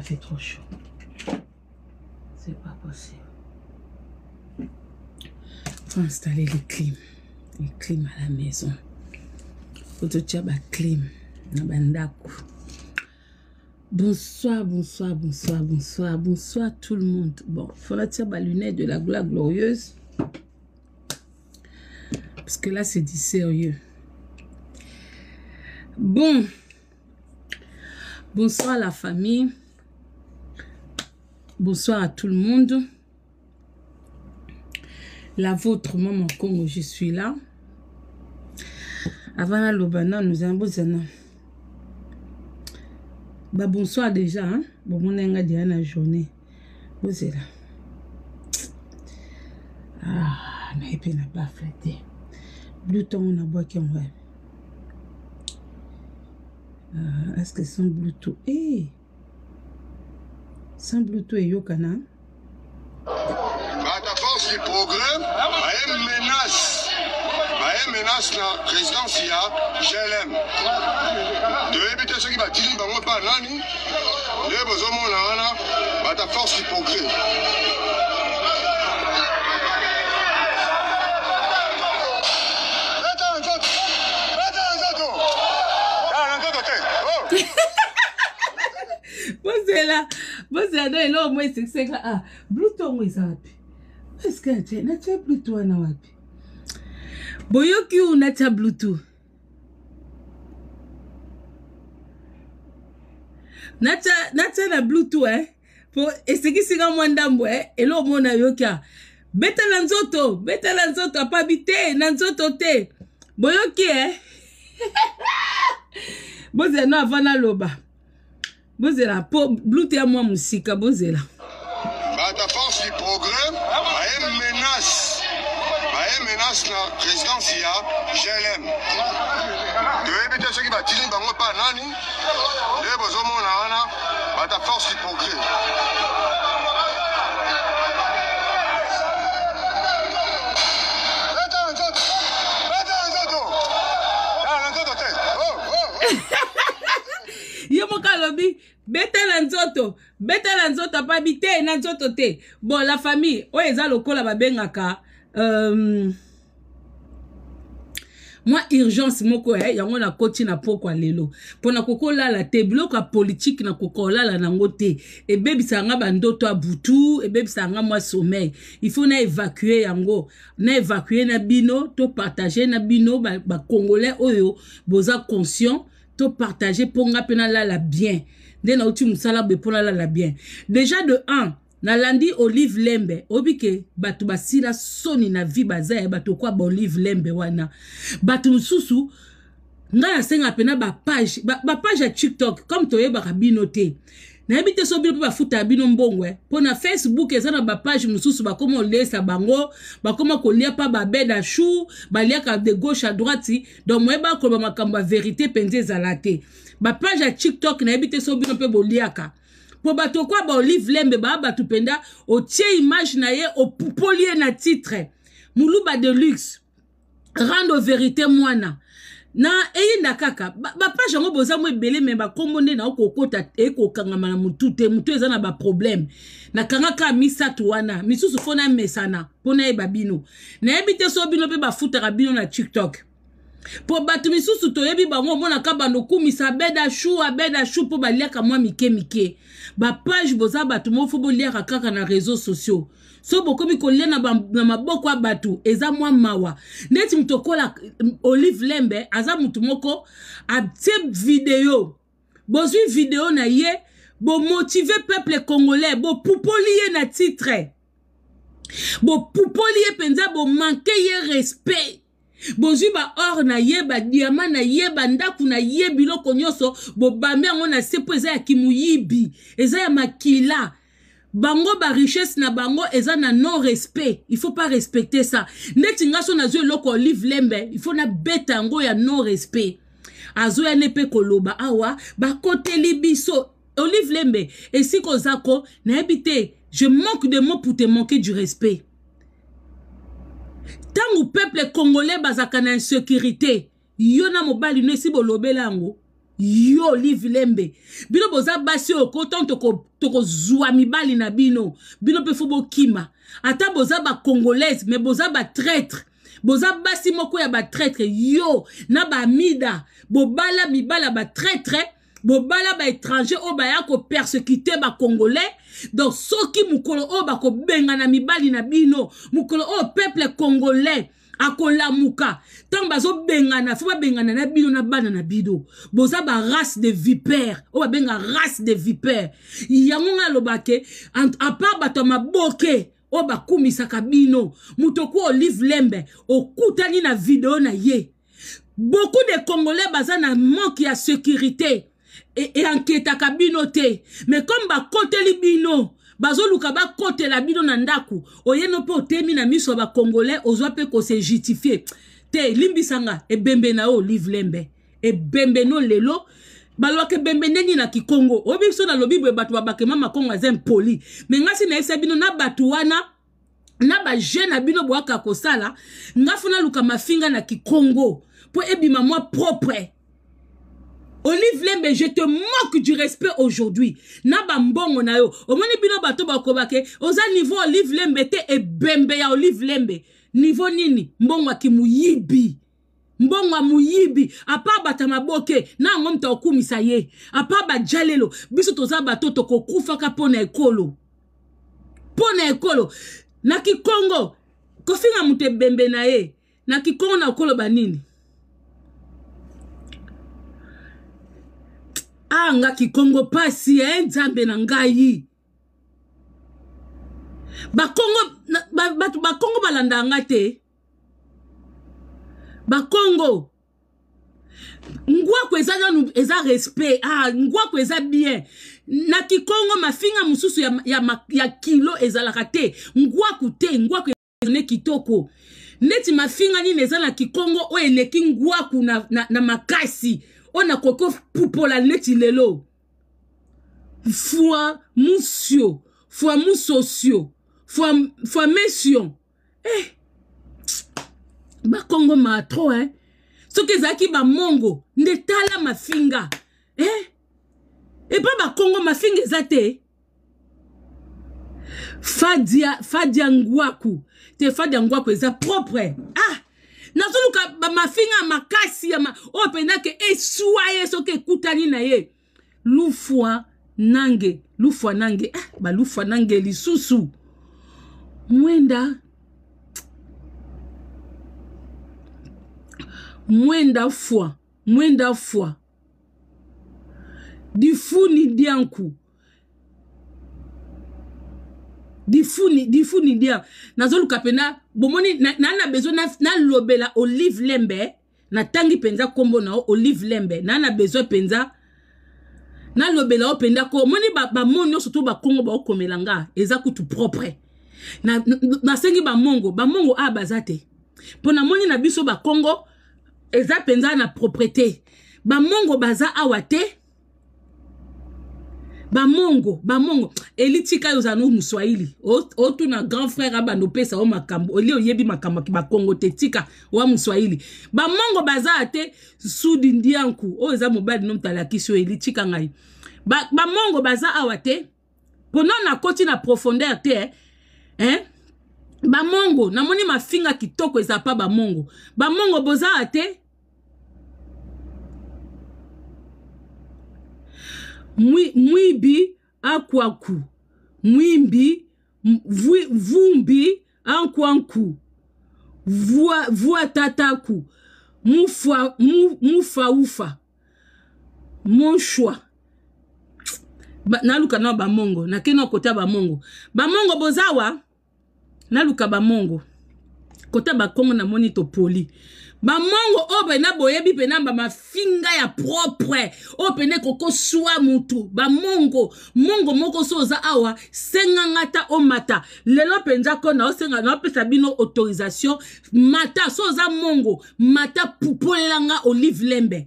fait trop chaud. C'est pas possible. Faut installer les clim. Les clim à la maison. Faut te dire, clim. Bonsoir, bonsoir, bonsoir, bonsoir, bonsoir tout le monde. Bon, faut la lunette de la gloire glorieuse. Parce que là, c'est du sérieux. Bon. Bonsoir la famille. Bonsoir à tout le monde. La vôtre, Maman Congo, je suis là. Avant la Lobana, nous avons besoin. Bah, bonsoir déjà. Hein? Bon, on a déjà la journée. Vous êtes là. Ah, mais puis n'a pas flatté. Blue temps, on a boit qu'un rêve. Ah, est-ce que c'est un Bluetooth? Eh! Hey! sans bluto eyokana bato force du progrès baye menace baye menace na présidence ya glm toyebi te soki batindi bango mpa nani nde bozomona wana bato force du progrès ah, oh. bozela bozela no eloko mo esekiseka a bluto yango eza wapi eske atya natya bluto wana wapi boyoki u natya bluto natya natya na bluto e po esekisika mwa ndambo e eloko mo nayoki a beta na nzoto beta na nzoto apabi te na nzoto te boyoki e bozela no ava naloba bozela po blute ya mwa mosika bozela bato force du progrès baye menace baye menace na présidence ya glm toyebi te soki batini bango epa nani nde bozomona wana bato force du progrès ye moko alobi betala nzoto betala nzoto apabi te na nzoto te bon la famille oyo eza lokola babengaka um, mwa urgence moko eh, yango nakoti na pokwa lelo mpona kokolala te biloko ya politike na kokolala nango te ebebisaka nga bandoto ya butu ebebisaka nga mwa sommeil ifo na évacue yango na évacue na bino to partage na bino bacongolais ba oyo boza conscient to partage mpo nga mpe nalala bien Dena na oti mosala boye la la bien déjà de 1 nalandi olive lembe obike, ke basila soni na vi baza Batu kwa ba olive lembe wana bato mosusu ba page, ba ba page ya tiktok comme toye bino binote. Na ebite so bino mpe bafutaka Pona mbongwe mpo na facebook mususu ba bapage mosusu bakoma olesa bango bakoma kolia mpa ba beda chou baliaka de gauche à droite donc moyebakoloba ba ma kamba vérité ezala te bapage ya tiktok nayebi te so bino mpe boliaka mpo bato kwa baolive lembe baa bato mpenza otie image na ye opupoli ye na titre muluba de luxe rendre vérité mwana na eyinda kaka bapage yango boza mo ebele me bakombo nde naokokota ekokangama na e motu te motu eza na baproblème nakangaka misato wana misusu mpo namesana mpo nayeba bino nayebi te so bino mpe bafutaka bino na tiktok mpo bato misusu toyebi bango omonaka bando kumisa abeda shu abeda shu mpo baliaka mwa mike mike bapage boza bato mofo boliaka kaka na réseau sociaux so bokomi kolia na, na maboko ya bato eza mwa mawa ndeti moto okola olive lembe aza motu moko atie video bozwi video na ye bomotive peuple congolais bopupoli ye na titre bopupoli ye mpenza bomanke ye respect bozwi baor na ye badiama na ye bandako na ye biloko nyonso bobambi yango na se mpo eza ya kimoyibi eza ya makila bango barichesse na bango eza na non respect il faut pas respecter ça ndeti nga so nazwi eloko olive lembe il faut nabeta yango ya non respect azoya nde mpe koloba awa bakoteli biso olive lembe esika ozako nayebi te je manque de mot pour te manquer du respect ntango peuple congolais bazalaka na insécurité yo na mobali no esi bolobela yango yo live lembe bino boza basi oyo kotan tokozwa toko mibali na bino bino mpe fo bokima ata boza bacongolaise me boza batraître boza basi moko ya batraître yo na bamida bobala mibali ya batraître bobala baétranger oyo baya kopersekute bacongolais donc soki mokolo oyo bakobengana mibali na bino mokolo oyo peuple congolais akolamuka ntango bazobengana fo babengana na bino na bana na bino boza barace de vipere oyo babenga race de vipere yango ngai alobake apart bato ya maboke oyo bakumisaka bino moto ku olive lembe okutani na video na ye beaucoup de congolais baza na manque ya sécurité eanketaka e bino te me comme bakoteli bino bazoluka bakotela bino na ndako oyeno mpe otemi na miso ya bacongolais ozwa mpe kose justifie te limbisanga ebembe na yo olive lembe ebembe no lelo balobaka ebembe ndenge na kikongo oyebi biso nalobi boye bato babakema makongo aza mpoli me ngasi nayebisa bino na bato wana na bajeune na bino boyaka kosala nga funa luka mafinga na kikongo mpo ebima mwa propre olive lembe je te moque du respect aujourd'hui na bambongo na yo omoni bino bato bakoba ke oza niveau olive lembe te ebembe ya olive lembe niveau nini mbongo akimuyibi mbongo ya moyibi apa abata maboke na yango moto akokumisa ye apa baja lelo biso toza bato tokokufaka mpo na ekolo mpo na ekolo na kikongo kofinga moto ebembe na ye na kikongo na okoloba nini angaki kongo pasi ya nzambe na ngai bakongo bato bakongo balandaka nga te bakongo ngwako eza nanu eza respect ah, ngwako eza bien na kikongo mafinga mosusu ya, ya, ya kilo ezalaka te ngwaku te ngwaku ene kitoko neti mafinga nini eza na kikongo oyo eleki ngwaku na, na, na makasi oyo nakoki kopupola leti lelo foi musio foi musosio foi, foi mesion eh. bakongo matro eh. soki ezalaki bamongo nde tala mafinga eh? epa bakongo mafinga eza te fadia, fadia ngwaku te fadia ngwaku eza propre ah nazoluka bamafinga makasi ya ma oyo mpenza ke eswa ye soki ekutani na ye lufwa nange lufwa nange ah, eh, balufwa nange lisusu mwenda mwenda fwa mwenda fwa difuni dianku difuni difuni ndia nazoluka mpena bomoni na na besoin nalobela olive lembe natangi mpenza nkombo na o olive lembe na na besoin mpenza nalobela o mpenza ko omoni bamoni nyonso to bakongo baokomela nga eza kutu propre nasengi bamongo bamongo aya baza te mpo namoni na biso bakongo eza mpenza na propreté bamongo baza awa te bamongo bamongo elitika oyo ozala no moswahili otuna grand frère abanda opesa o makambo olie oyebi makambo bakongo te tika wa moswahili bamongo bazala te sudi ndianku oyo eza mobali no moto alakisi oyo elitika ngai bamongo ba baza awa te mpona nakoti na profondeur te eh? eh. bamongo namoni mafinga kitoko eza pa bamongo bamongo bozala te mwibi akwaku mwimbi vumbi ankwanku vuatataku mufaufa mufa monshwa naluka na bamongo nake na kota bamongo bamongo bozawa naluka bamongo kota bakongo namoni topoli bamango oyo mpena boyebi mpena bamafinga ya propre oyo mpena ekokoswa motu bamongo mongo moko so oza awa senganga ta omata lelo mpenza ko naosenga naopesa bino autorisation mata so oza mongo mata polelanga olive lembe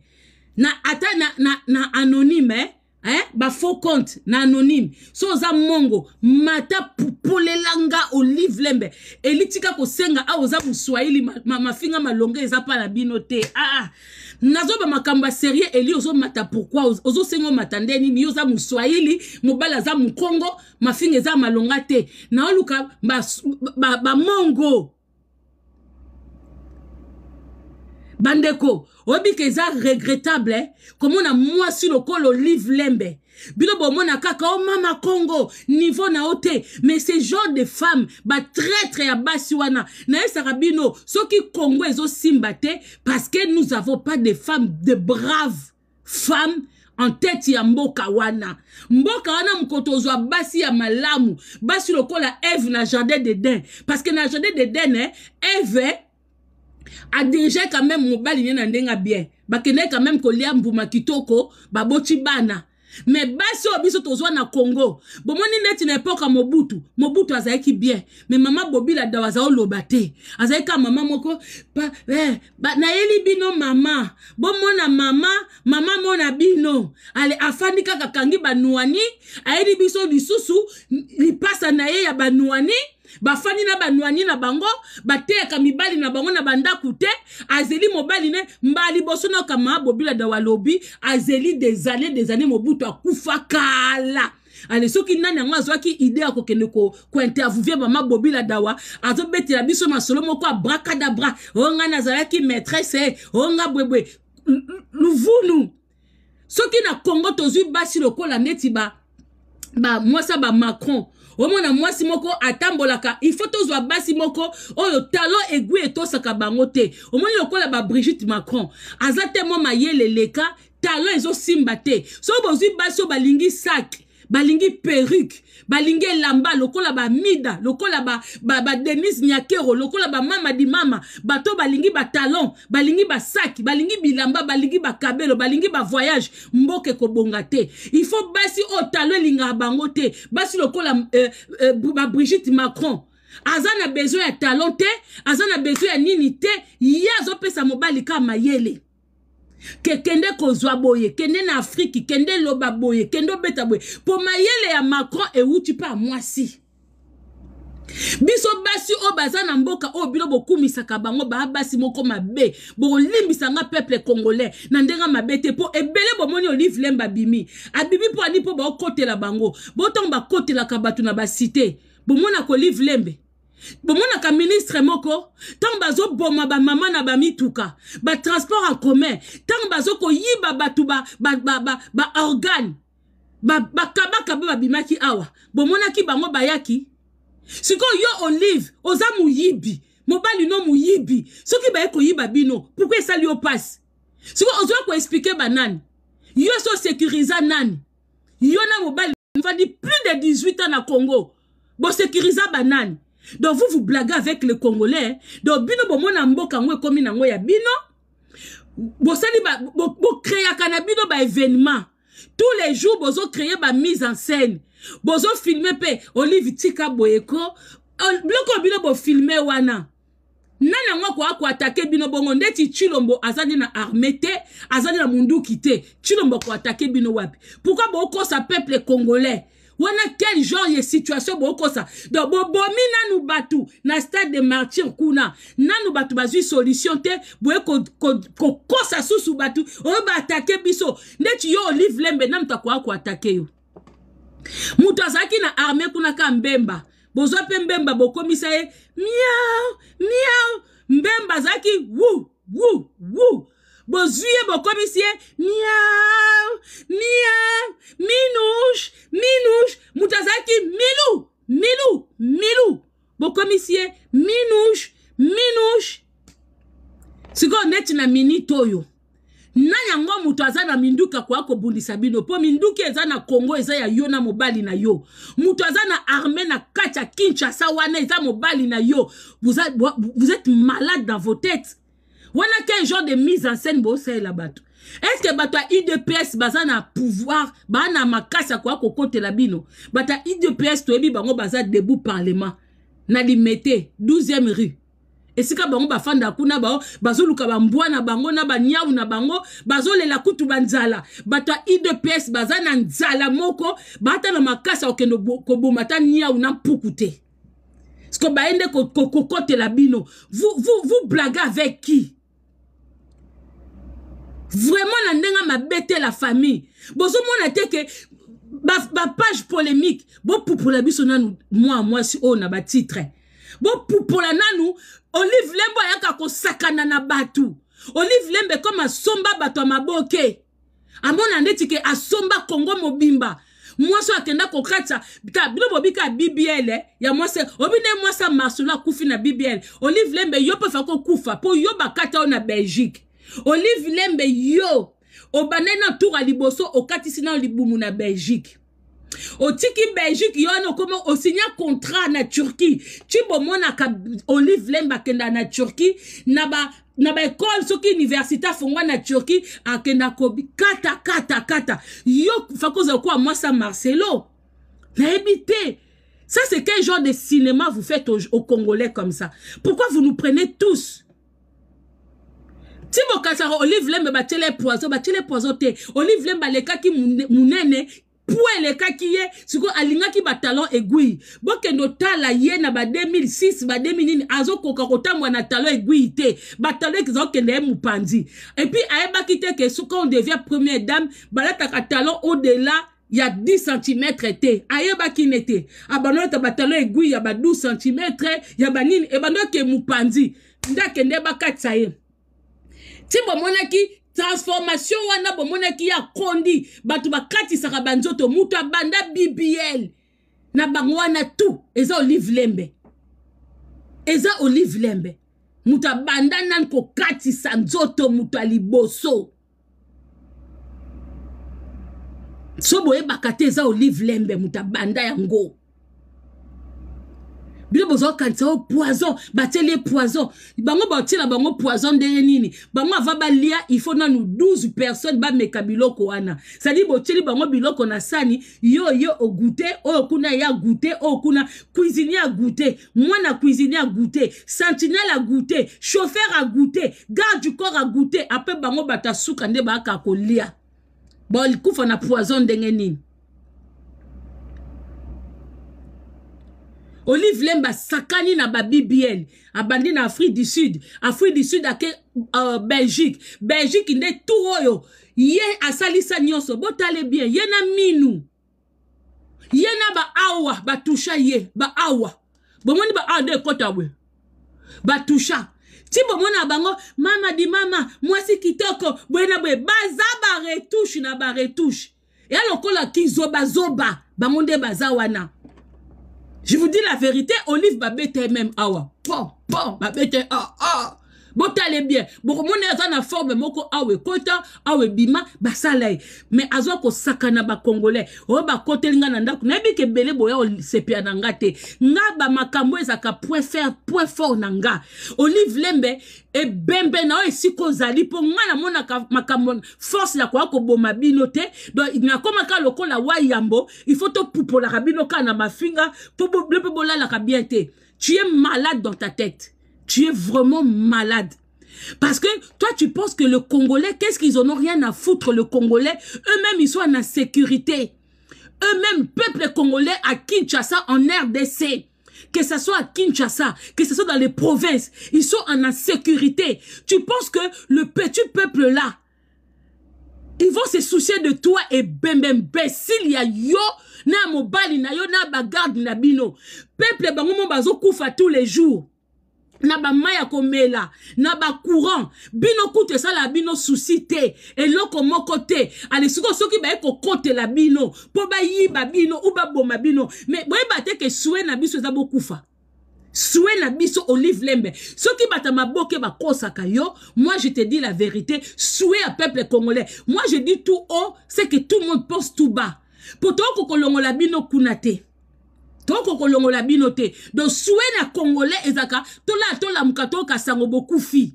na ata na, na, na anonyme eh? eh? bafaux compte na anonyme so oza mongo mata popolelanga olive lembe elitika kosenga awa oza moswahili mafinga ma, ma malonge eza mpa na bino te aa ah, ah, nazoba makambo ya serie eli ozomata pourkui ozosenga omata nde nini yo oza moswahili mobali aza mokongo mafinga eza malonga te naoluka bamongo ba, ba, ba, ba bandeko obi keza regrettable eh? komona le col olive lembe bino bomona kaka oh, mama congo niveau na ote. mais ce genre de femme bah, très ya basi wana esarabino, so soki congo ezo simbaté parce que nous avons pas de femmes de braves femmes en tête ya mboka wana mboka wana basi basi ya malamu basi la eve na jardin Den. parce que na jardin d'eden eh, eve adirige quand même mobali ye na ndenge bien bakendaki quand même kolia mbuma kitoko baboti bana me basi oyo biso tozwa na congo bomoni neti na epoka mobutu mobutu azalaki bien me mama bobila daw aza oloba te azalaki kaka mama moko pa, eh, ba, nayeli bino mama bomona mama mama mona bino ale afandi kaka kangi banuani ayeli biso lisusu lipasa na ye ya banuani bafandi na banwani na bango bateyaka mibali na bango na bandako te azeli mobali ne mbala liboso nakama bobilada walobi azeli des années des années mobutu akufa kala ale soki nani yango azwaki ide ya kokende kointerviewe mama bobila dawa azobetela biso masolo moko abrakadabra oyo ngai nazalaki maîtresse oyo nga bwebwe luvunu soki na congo tozwi basi lokola neti ba bamwasa bamacron omona mwasi moko atambolaka ifo tozwa basi moko oyo talo egui etosaka bango te omoni lokola babrigite macron aza te mwa mayele eleka talo ezosimba te so bozwi basi oyo balingi saki balingi perruke balingi elamba lokola bamida lokola badenise ba, ba, ba nyakero lokola bamama dimama bato balingi batalon balingi basaki balingi bilamba balingi bakabelo balingi bavoyage mboka ekobonga te ifo basi oyo talo elingaka bango te basi lokola eh, eh, babrigide macron aza na besoin ya talon te aza na besoin ya nini te ye azopesa mobali ka mayele kekende kozwa boye kende na afriki kende loba boye kende obeta boye mpo mayele ya macron ewuti mpe ya mwasi biso basi oyo baza na mboka oyo bino bokumisaka bango baa basi moko mabe bolimbisanga peuple congolais na ndenge mabe te mpo ebele bomoni olive lemba abimi abimi mpo ani mpo baokotela bango botongo bakotelaka bato na basite bomona kolive lembe bomonaka ministre moko ntango bazoboma bamama na bamituka batransport en commun ntango bazokoyiba bato baorgane ba, bakabaka mpe babimaki awa bomonaki bango bayaki sikoyo yo olive oza moyibi mobali no moyibi soki baye koyiba bino pourkui esali yo mpasi sikoyo ozwa koexplike banani yo so osekuriza nani yo na mobali mfandi plus de 18 ans na congo bosekuriza banani donc vous vous blaguez avec le congolais donc bino bomona mboka ngo ekomi nango ya bino bosali créer na bino événement. tous les jours créer ba mise en scène filmer pe olive tika boyeko euh, biloko bino filmer wana nani yango kwa attaquer bino bongo ndeti chilombo azali na arme azali na kité, te chilombo attaquer bino wapi pourkui sa peuple congolais wana quel genre ya situation bokosa donc bobomi nanu bato na stade de martyr kuna nanu bato bazwi solution te boye kokosa susu bato oyo baatake biso ndeti yo olive lembe na moto akoya koatake yo moto azalaki na arme kuna ka mbemba bozwa mpe mbemba bokomisa ye miau miau mbemba azalaki wu wu wu bozwi ye bokobisi ye miau miau minouche minouche moto azalaki milu milu milu bokomisi ye minouche minouche sikoyo neti na minite oyo na yango moto aza na minduka koya kobundisa bino mpo minduki eza na kongo eza ya yo na mobali na yo moto aza na arme na kati ya kinshasa wana eza mobali na yo vous êtes malade dans vos têtes wana quel genre de mise en scène la bato est ce que bato IDPS baza na pouvoir bana na kwa ya koya la bino bata IDPS to ebi bango baza debout parlement na limete 12e rue ka bango bafanda kuna bao bazoluka bambwa na bango na ou na bango la kutu banzala bato IDPS, pes baza na nzala moko bata na makasa ya kokende koboma ata niau na pukute. te ceke de kokotela ko, la bino vous, vous, vous blaguez avec qui vraiment na ndenge mabe te la famille bozomona te ke bapage polémique bopupula biso nanu mwa mwasi oyo na batitre bopupula nanu olive lembo ayaka kosakana na bato olive lembe comme asomba bato ya maboke amona ndeti ke asomba kongo mobimba mwasi oyo akenda kokatisa ta bino bobika bibiele eh. ya mwasi obi nde mwasi ya marsolo akufi na bibiele olive lembe yo mpe fa kokufa mpo yo bakata oyo na belgique olive lembe yo Obanena na tour ya liboso okatisi nano Liboumou na belgique otiki belgique yo wana o osinya contrat na turquie ti ka olive lembe Kenda na turquie na ba école, soki université fongwa na turquie akenda Kobi. kata kata kata, yo faki quoi moi ça marcelo Na ça c'est quel genre de cinéma vous faites aux, aux congolais comme ça pourquoi vous nous prenez tous ti bokanisaka olive lembe batiele poison batiele poison te olive lembe alekaki monene po elekaki ye sikoyo alingaki batalon aiguille bokende otala ye na ba 2006 ba 2000 nini azokoka kotambola na talon aiguille te batalon ezakokende ye mopanzi epuis ayebaki te ke soka on devient première dame balataka talon au-delà ya 10 cm te ayebaki ne te abandonaka ah, batalon aiguille ya ba 12 cm ya banini ebandaki mopanzi nde akende bakatisa ye ti bomonaki transformation wana bomonaki ya kondi bato bakatisaka banzoto moto abanda bbl na bango wana tu eza olive lembe eza olive lembe moto abanda nani kokatisa nzoto moto ya liboso so boyebaka te eza olive lembe moto abanda yango bino bozokanisa o poison batieli ye poison bango batiela bango poison nde ye nini bango ava balia ifo nanu 12 personne bameka biloko wana sadi botieli bango biloko na sani yo yo ogute oyo oh, kuna ye agute oyo oh, kuna cuisinier agute mwana cuisinier agute sentinelle agute chauffeur agute garde du corps agute apres bango bato asuka nde baaka kolia bakufa na poison ndenge nini olive lemba asakani na babibl abandi na afrique du sud afrique du sud ake uh, belgique belgique nde tour oyo ye asalisa nyonso botale bien ye na minu ye na baawa batusha ye baawa bomoni baawa nde ekɔta bwe batusha ti bomoni na bango mama di mama mwasi kitoko boye na boye baza baretouche na baretouche ya lokola kizobazoba bango nde baza wana Je vous dis la vérité, Olive Babé t'es même awa. Bon, bon, Babé t'es ah, ah botale bien Boko aza na forme moko awe kota, awe bima, basala me azwa sakana bacongolais Oba kote linga na ndako nayebi ke bele boya sepia na nga ba makamwe zaka ezalaka point fer point fort olive lembe e bembe na oyo esika pour mona mona namonaka makambo force kwa ko boma bino te donc nakomaka lokola wa yambo ifo topupolaka bino ka na mafinga po bolala bolalaka bien te tu es malade dans ta tête tu es vraiment malade. Parce que toi, tu penses que le Congolais, qu'est-ce qu'ils en ont rien à foutre, le Congolais Eux-mêmes, ils sont en insécurité. Eux-mêmes, peuple congolais à Kinshasa, en RDC. Que ce soit à Kinshasa, que ce soit dans les provinces, ils sont en insécurité. Tu penses que le petit peuple là, ils vont se soucier de toi et ben, ben y a yo, na mobali, na yo, na bagarde, na bino. Peuple, bango, mon tous les jours na bamai ya komela na courant. bino kutu la bino susi te eloko moko te ale sikoyo soki kote la bino yi ba bino u boma bino me boyeba te ke sue na biso za bokufa Souhait na biso olive lembe. soki qui bata maboke ba kosa yo, moi je te dis la vérité, sué à peuple congolais. Moi je dis tout haut, c'est que tout le monde pense tout bas. Pourtant, kokolongo la bino kunate. toko kolongola bino te don sue na congolais ezalaka tolaa tolamuka toyoka sango bokufi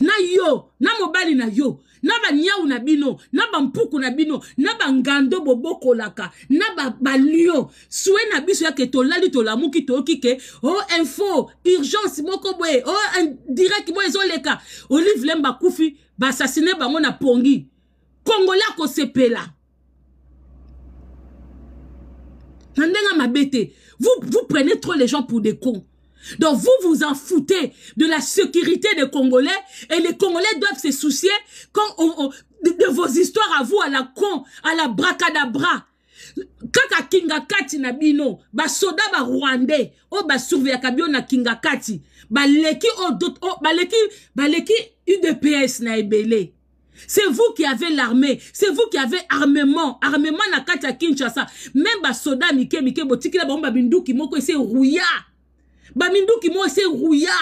na yo na mobali na yo na baniau na bino na bampuku na bino na bangando bobokolaka na balio ba sue na biso yake tolali tolamuki toyoki ke o oh, info urgence moko boye o oh, direct boye ezoleka olive lemba kufi baasasine bango na pongi kongola kosepela Vous, vous prenez trop les gens pour des cons. Donc vous vous en foutez de la sécurité des Congolais et les Congolais doivent se soucier quand de, vos histoires à vous, à la con, à la bracadabra. kaka kingakati na bino basoda barwandais oyo oh, a kabio na kingakati oh, oh, leki, ba qui udps na c'est vous qui avez l'armée, c'est vous qui avez armement, armement na qu'à Kinshasa. Même ba soda mike mike botikila ba bindou ki moko ese rouya. Ba ki moko ese rouya.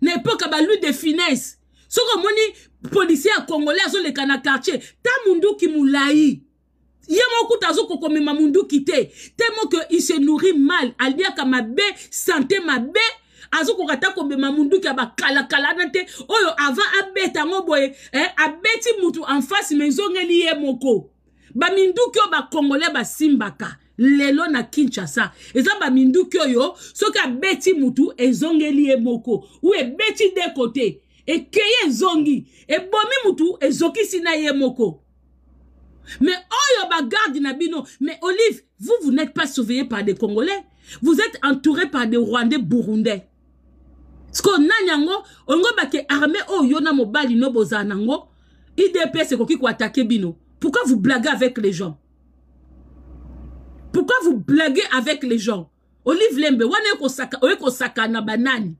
Na époque ba lui de finesse. Soko moni policier congolais azoleka le quartier, ta munduki mulai. ye moko kuta ma mundou kite. te que il se nourrit mal m'a be santé m'a be azokoka ta kobema munduki kala kala nante oyo avant abeta yango eh, abeti mutu en face moko Ba ye moko ba kongole ba simbaka lelo na kinshasa eza kyo yo soka beti mutu ezongeli ye moko ou e de côté e keye zongi e bomi mutu ezoki sina ye moko mais oyo ba na nabino. mais olive vous vous n'êtes pas surveillé par des congolais vous êtes entouré par des rwandais burundais sike onani yango olingo bake arme oyo yo na mobali no bozala nango idps ekoki koatake bino pourquoi vous blaguez avec les gens pourquoi vous blaguez avec les gens olive lembe wana oye kosakana banani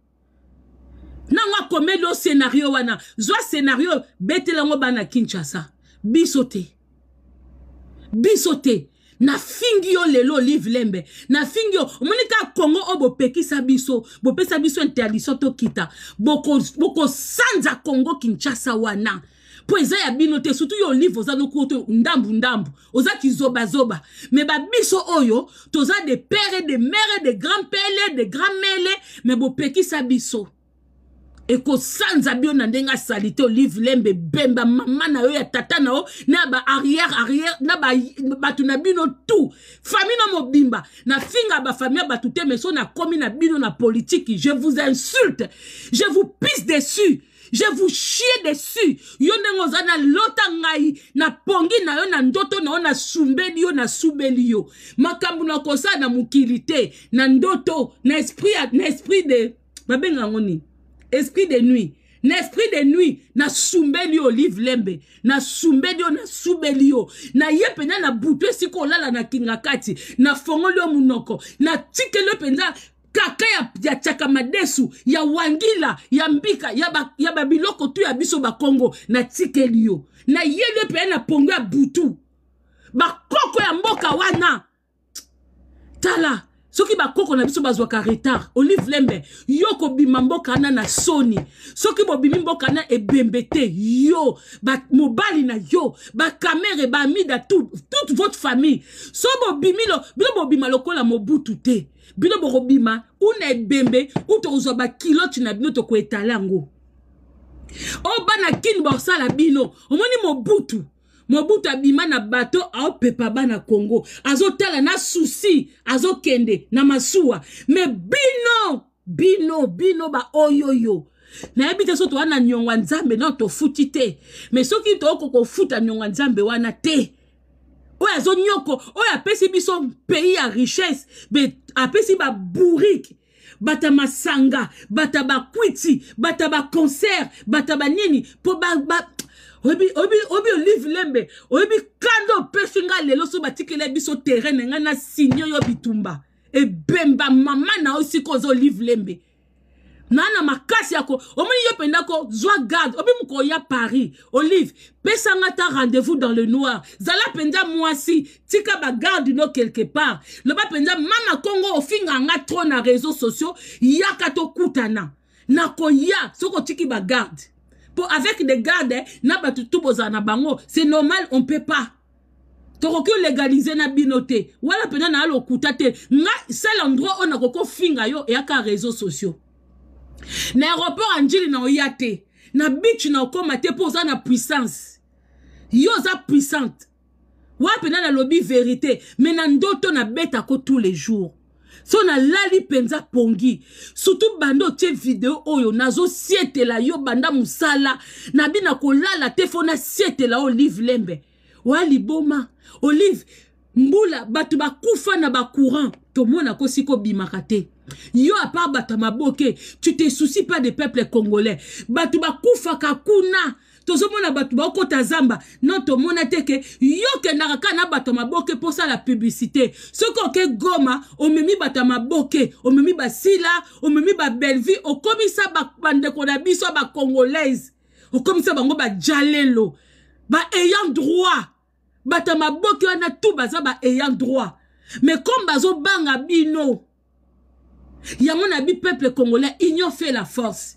nango akomeli o scénario wana zwa scénario betelango bana kinshasa biso te biso te nafingi yo lelo olive lembe nafingi yo omoni kaka kongo oyo bopekisa biso bopesa biso interdiction tokita bokosanza boko kongo kinshasa wana mpo eza ya bino te surtout yo olive oza nokuo te ndambu ndambu oza kizobazoba me babiso oyo toza de pere de mere de grand pele de grand mele me bopekisa biso ekosanza bino na ndenge asali te olive lembe bemba mama na yo ya tata na yo na ba arrière arrière na bato na bino tu famille na mobimba nafinga bafamille ya bato te mais so nakomi na bino na politiki je vous insulte je vous pisse dessus je vous chie dessus yo ndenge oza nalota ngai napongi na yo na ndoto na yo nasumbeli yo nasubeli yo makambo nakosala na mokili te na ndoto na esprit, na esprit de babenga yango nini esprit de nuit na esprit de nuit nasumbeli yo olive lembe nasumbeli yo nasubeli yo naye mpenza na butu esika olala na kinga kati nafongoli yo munoko natikeli yo mpenza kaka ya, ya tiaka madesu ya wangila ya mbika ya babiloko ba tu ya biso bakongo natikeli yo nayeli yo mpenza na pongo ya butu bakoko ya mboka wana tala soki bakoko na biso bazwaka retard olive lembe yo kobima mboka wana na soni soki bobimi mboka wana ebembe te yo mobali na yo bakamere baamida toute votre famille so bobimi bino bobima lokola mobutu te bino bokobima una ebembe u tokozwa bakiloti na bino tokoetala yango oyo oh, bana kini bosala bino omoni mobutu mobutu abima na bato aopepa bana kongo azotala na susi azokende na masuwa me bino bino bino baoyoyo nayebi te so toza na nyongwa nzambe nano tofuti te me soki toko kofuta nyongwa nzambe wana te oyo azonyoko oyo apesi biso pays ya richesse me apesi babourike bato ya masanga bato ya bakwiti bato ya baconcert bato ya banini mpo ba, ba, oyebi olive lembe oyebi kanda opesi ngai lelo so batikela biso terrain na ngai na sinye yo bitumba ebemba mama na yo sika oza olive lembe nana makasi yako omoni yo mpe ndako zwa garde obi moko oya paris olive pesanga ta rendez-vous dans le noir zala mpenza mwasi tika bagarde no quelque part loba mpenza mama kongo ofinganga tro na réseau sociaux yaka tokutana nakoya soki otiki bagarde pour avec des gardes hein, na tout na bango c'est normal on peut pas tokoki légalisé na binote. voilà pendant na alokuta te ngai sel endroit a nakoki finga yo eyaka réseaux sociaux na aéroport anjili na Oyate. na bitch na okóma te posa na puissance yo za puissante pendant na lobby vérité Mais na ndoto ko tous les jours sona lali penza pongi surtout bando otie video oyo la yo banda musala nabi na lala, te siete la olive lembe wali boma. olive mbula batuba kufa na bacourant tomonako sikobimaka bimakate yo a bato batama boke. tu te soucies pas de peuples congolais batuba kufa kakuna tozomona bato baokota zamba non to mona teke yo ke kaka na bato pour ça la publicité Soko ke goma omemi bato ba veux omemi basila omemi babelvi okomisa bandeko na biso o okomisa bango ba ayant droit bato ya maboke wana tu baza ayant droit mais comme bazobanga bino Yamon abi bi peuple congolais union fait la force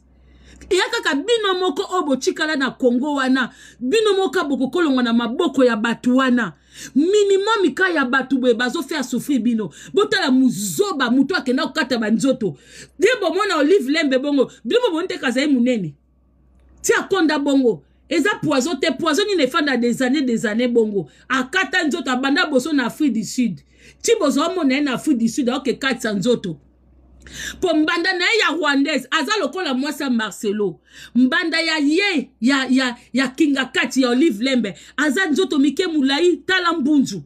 eya kaka bino moko oyo botikala na kongo wana bino moko bokokolongwa na maboko ya bato wana minimum ka ya bato boye bazofea souffrir bino botala muzoba motu akenda kokata banzoto nde bomona olive lembe bongo bino boboni te kazali monene ti akonda bongo eza poison te poison nini efanda des années des années bongo akata nzoto abanda boso na afrique du sud ti bozwa omona ye na afrique du sud aokekatisa nzoto mpo mbanda na ye ya rwandaise aza lokola mwasi ya marcelo mbanda ya ye ya, ya, ya kinga kati ya olive lembe aza nzoto mike molai tala mbunzu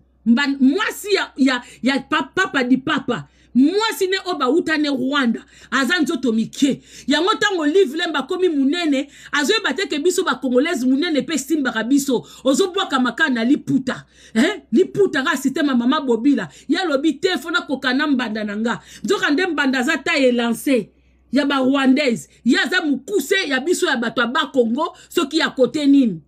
mwasi ya, ya, ya papa di papa mwasi nde oyo bauta ne rwanda aza nzoto mike yango ntango livre lembe akomi monene azoyeba teke biso bacongolaise monene mpe esimbaka biso ozobwakama kaka na liputa eh? liputa kaka systeme ya mama bobila ye alobi te fona kokana mbanda na nga nzoka nde mbanda aza ta elanse ya barwandaise ye aza mokuse ya biso ya bato ya bakongo soki ya kote nini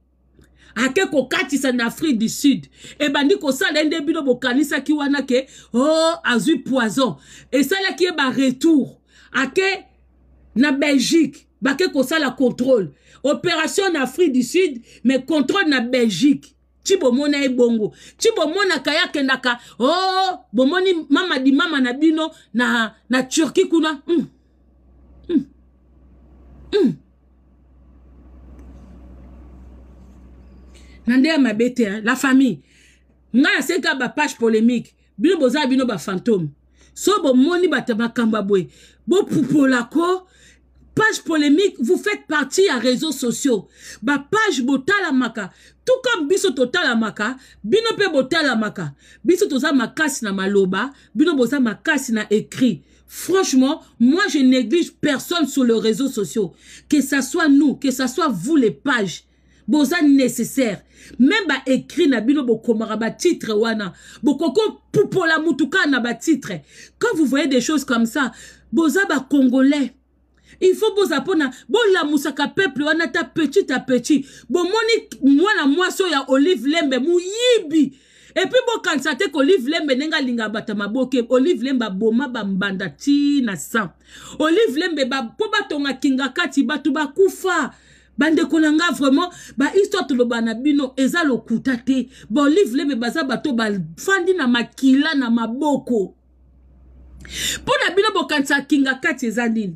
ake kokati na afrique du sud ebandi ko lendebino nde bino ki wana ke oh, azui poison e, e ba retour. ake na belgique bake la contrôle opération na afrique du sud mais contrôle na belgique ti mona e bongo ti kaya ye akendaka Oh, oh, bomoni di mama na bino na, na turki kuna hmm. Hmm. Hmm. Nande ma ya hein? la famille se ba page polémique bino boza bino fantôme. so bomoni bato kamba Pour bo poupolako page polémique vous faites partie à réseaux sociaux page, la botalamaka tout comme biso maka bino mpe botalamaka biso toza makasi na maloba bino boza makasi na écrit Franchement, moi, je néglige personne sur les réseaux sociaux. Que ça soit nous, que ça soit vous, les pages boza nécessaire même écrit na bino ba titre wana bo koko pupola na titre quand vous voyez des choses comme ça boza congolais il faut boza la ka peuple wana ta petit à petit moni mwana mwaso ya olive lembe puis bo kansa te olive lembe nenga linga batama boke. maboke olive lembe boma ba ti na sang olive lembe ba poba tonga kinga kati tuba kufa bandeko na nga vraiment bahistore toloba na bino eza lokuta te bolivre lebe baza bato bafandi na makila na maboko mpo na bino bokanisa kinga kati eza nini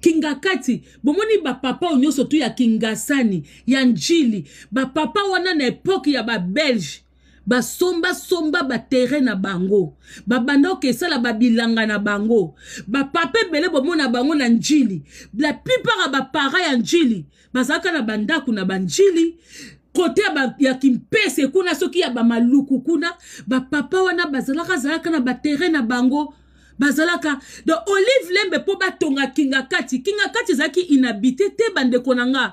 kinga kati bomoni bapapa oyo nyonso tu ya kingasani ya njili bapapa wana na epoke ya babelge basombasomba baterrain na bango babanda okesala babilanga na bango bapapa ebele bomona bango na njili la plupart ya bapara ya njili bazalaka na bandako na banjili kote ba, ya kimpese kuna soki ya bamaluku kuna bapapa wana bazalaka zalaka na baterrain na bango bazalaka donc olive lembe mpo batonga kinga kati kinga kati ezalaki inhabité te bandeko na nga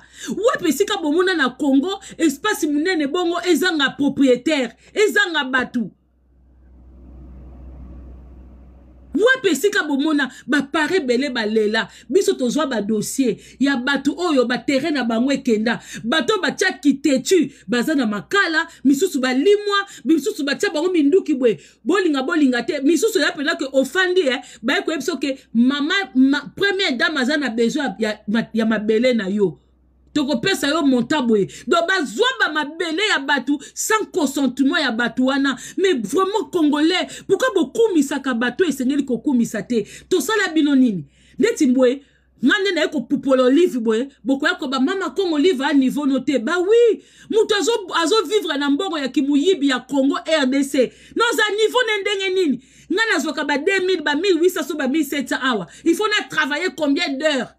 wapi esika bomona na congo espace monene bongo ezanga propriétaire ezanga bato wapi esika bomona bapare ebele balela biso tozwa badossier ya bato oyo baterrain na bango ekenda bato oyo batya kitetu baza na makala misusu balimwa misusu batya bango minduki boye bolinga bolinga te misusu ya mpenza ke ofandi e baye koyebisa oke mama ma, première dame aza na besoin ya, ya, ya mabele na yo tokopesa yo monta boye do bazwa bamabele ya batu. sans consentement ya bato mais vraiment congolais pourquoi pourkui bokumisaka bato esengeli kokumisa te tosala bino nini neti boye nga na yeko kopupola olive boye bokoya ba mama kongo olive a niveau note. bah oui moto azo azo na mbongo ya kimuyibi ya congo rdc à niveau ne ndenge nini nga nazwaka ba 2000 ba 1800 ba 1700 awa il faut na travailler combien d'heures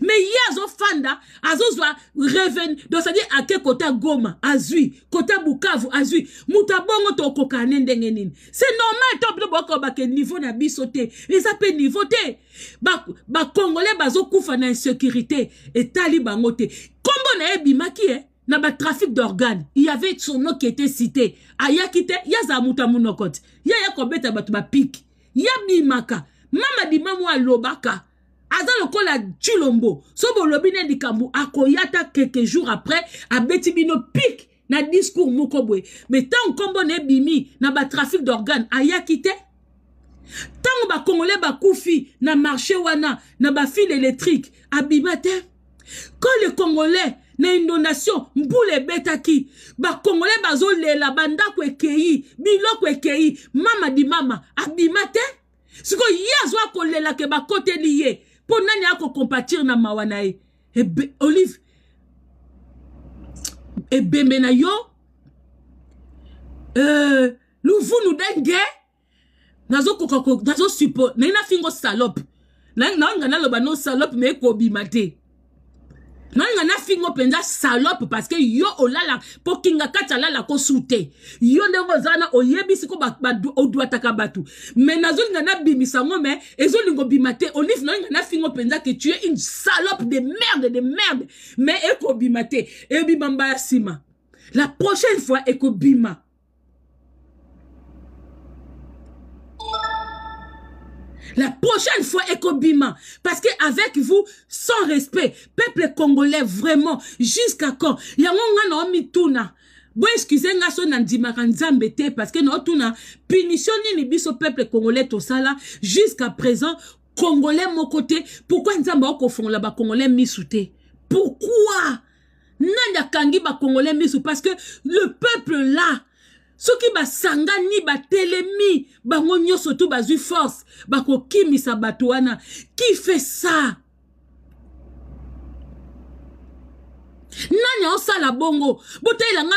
mais me ye azofanda azozwa revenu dosadi ake kota goma azwi côté bukavu azwi mutabongo to tokoka ne c'est normal, se de to bino que niveau na biso sauté, eza mpe niveau te bah, bah, Congolais, ba bazokufa na insécurité et taliban mote, nkombo na ye ebimaki na trafic d'organes. il y avait son nom qui était cité Aya qui était, azala moto Ya Y'a ye aya ma bato Y'a Bimaka. bimaka, mama dit maman alobaka aza lokola Chulombo, Sobo Lobine di Kambu, akoya akoyata keke jour après a bino na discours Mukobwe. boye me ntango nkombo na trafic na Aya d'organe ayaki ba congolais ba kufi na marché wana na fil électrique a te quand le congolais na inondation zo le la banda kwe kei, biloko kei, mama di mama abimate. te sikoyo yazwa kolela ke ba kote liye. mpo nani akocompatir na mawa na ye Ebe, olive ebembe na yo euh, luvunu ndenge nazokoka nazosupo naye nafingo salope nanga naloba no salope me ekobima te nanga nafingo penza salope que yo olala pokinga kati alalako la te yo ndenge oza na oyebi siko odwataka bato me nazolinga nabimisa yango me ezolinga obima te olive nalinga nafingo penza ke es une salope de merde de merde me eko bimate, ebi mba ya la prochaine fois bim'a La prochaine fois, Ekobima. Parce que avec vous, sans respect, peuple congolais, vraiment, jusqu'à quand? Yangonga na Tuna. Bon, excusez-moi, son andimaka nzambe te, parce que nous, tuna, punition ni biso peuple congolais, tout ça là, jusqu'à présent, congolais mon côté, pourquoi nzambe fond là ba congolais misouté? Pourquoi? Nanda kangi ba congolais misou, parce que le peuple là, soki basangani batelemi bango nyonso tu bazwi force bakokimisa bato wana qui fait ça nani aosala bongo botalelanga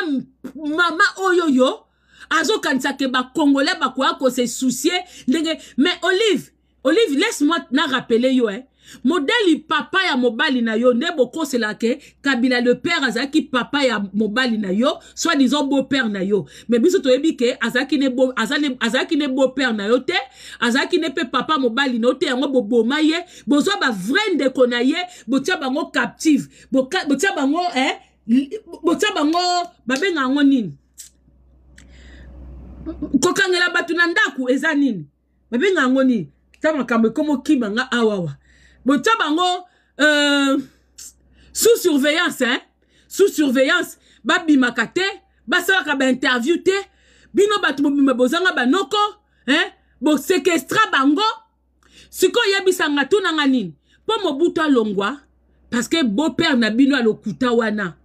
mama oyo yo azokanisa ke bakongole bakoya kose susie ndenge mais olive olive laisse-moi na rappeler yo eh. modèle papa ya mobali na yo ne bokosela ke kabila le père azaki papa ya mobali na yo soit disant beau-père na yo Mais biso toyebi ke azaki ne beau-père beau na yo te azalaki ne pe papa mobali na yo te yango boboma ye bozwa bavrai ndeko na ye botia bango captive botia bango eh, hein, botia bango babenga yango nini kokangela bato na ndako nini babenga yango nini ta kambe komo nga awawa bango euh, sous surveillance hein? sous surveillance babi makate ba interview te bino batu bobima bozanga noko hein? sequestra bango sanga yebisanga tunanga nini mo buta l'ongwa. parce que beau-père na bino alokuta wana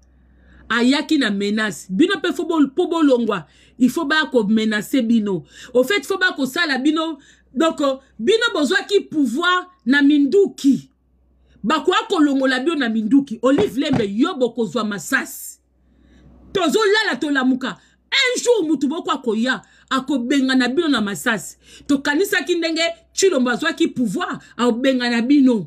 ayaki na menace bino mpe bo l'ongwa. il faut ba ko menace bino au fait faut ba baya la bino donc euh, bino bozwaki pouvoir na minduki bakoya kolongola bino na minduki olive lembe yo bokozwa masasi tozolala tolamuka un jour mutu moko akoya akobengana bino na masasi tokanisaki ndenge chilombo azwaki pouvoir akobengana bino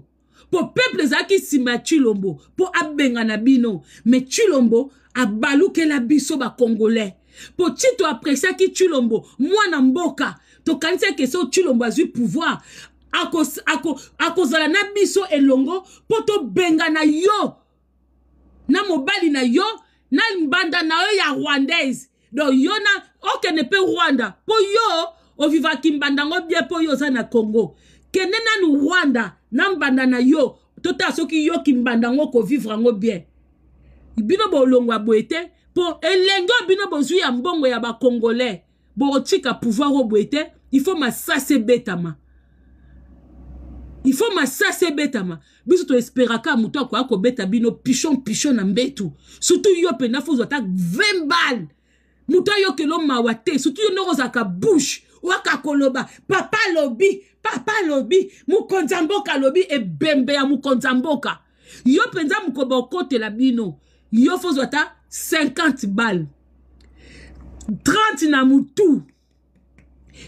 mpo peuple ezalaki nsima ya chilombo mpo abengana bino me chilombo abalukela biso bacongolais mpo tito apresiaki chilombo mwana mboka tokanisi eke so tulombo azwi pouvoir akozala na biso elongo mpo tobenga na yo na mobali na yo na mbanda na yo ya rwandaise donc yo na okende mpe rwanda mpo yo ovivaki mbanda yango bien mpo yo oza na congo kende nanu rwanda na mbanda na yo totala soki yoki mbanda yango kovivre yango bien bino bolongwa boye te mpo elenge bino bozwi ya mbongo ya bacongolais bokotika pouvoir oyo boye te ifo masasi ebetama ifo masasi ebetama biso toesperaka moto akoya kobeta bino pichon pichon na mbetu surtout yo mpena fozwa ata 20 bale moto ayokela omawa te surtout yo ndenge ozalaka bouche waka koloba papa alobi papa alobi mokonzi e ya mboka alobi ebembe ya mokonzi ya mboka yo mpenza mokoba okotela bino yo fozwa ata 50 bale 30 na motu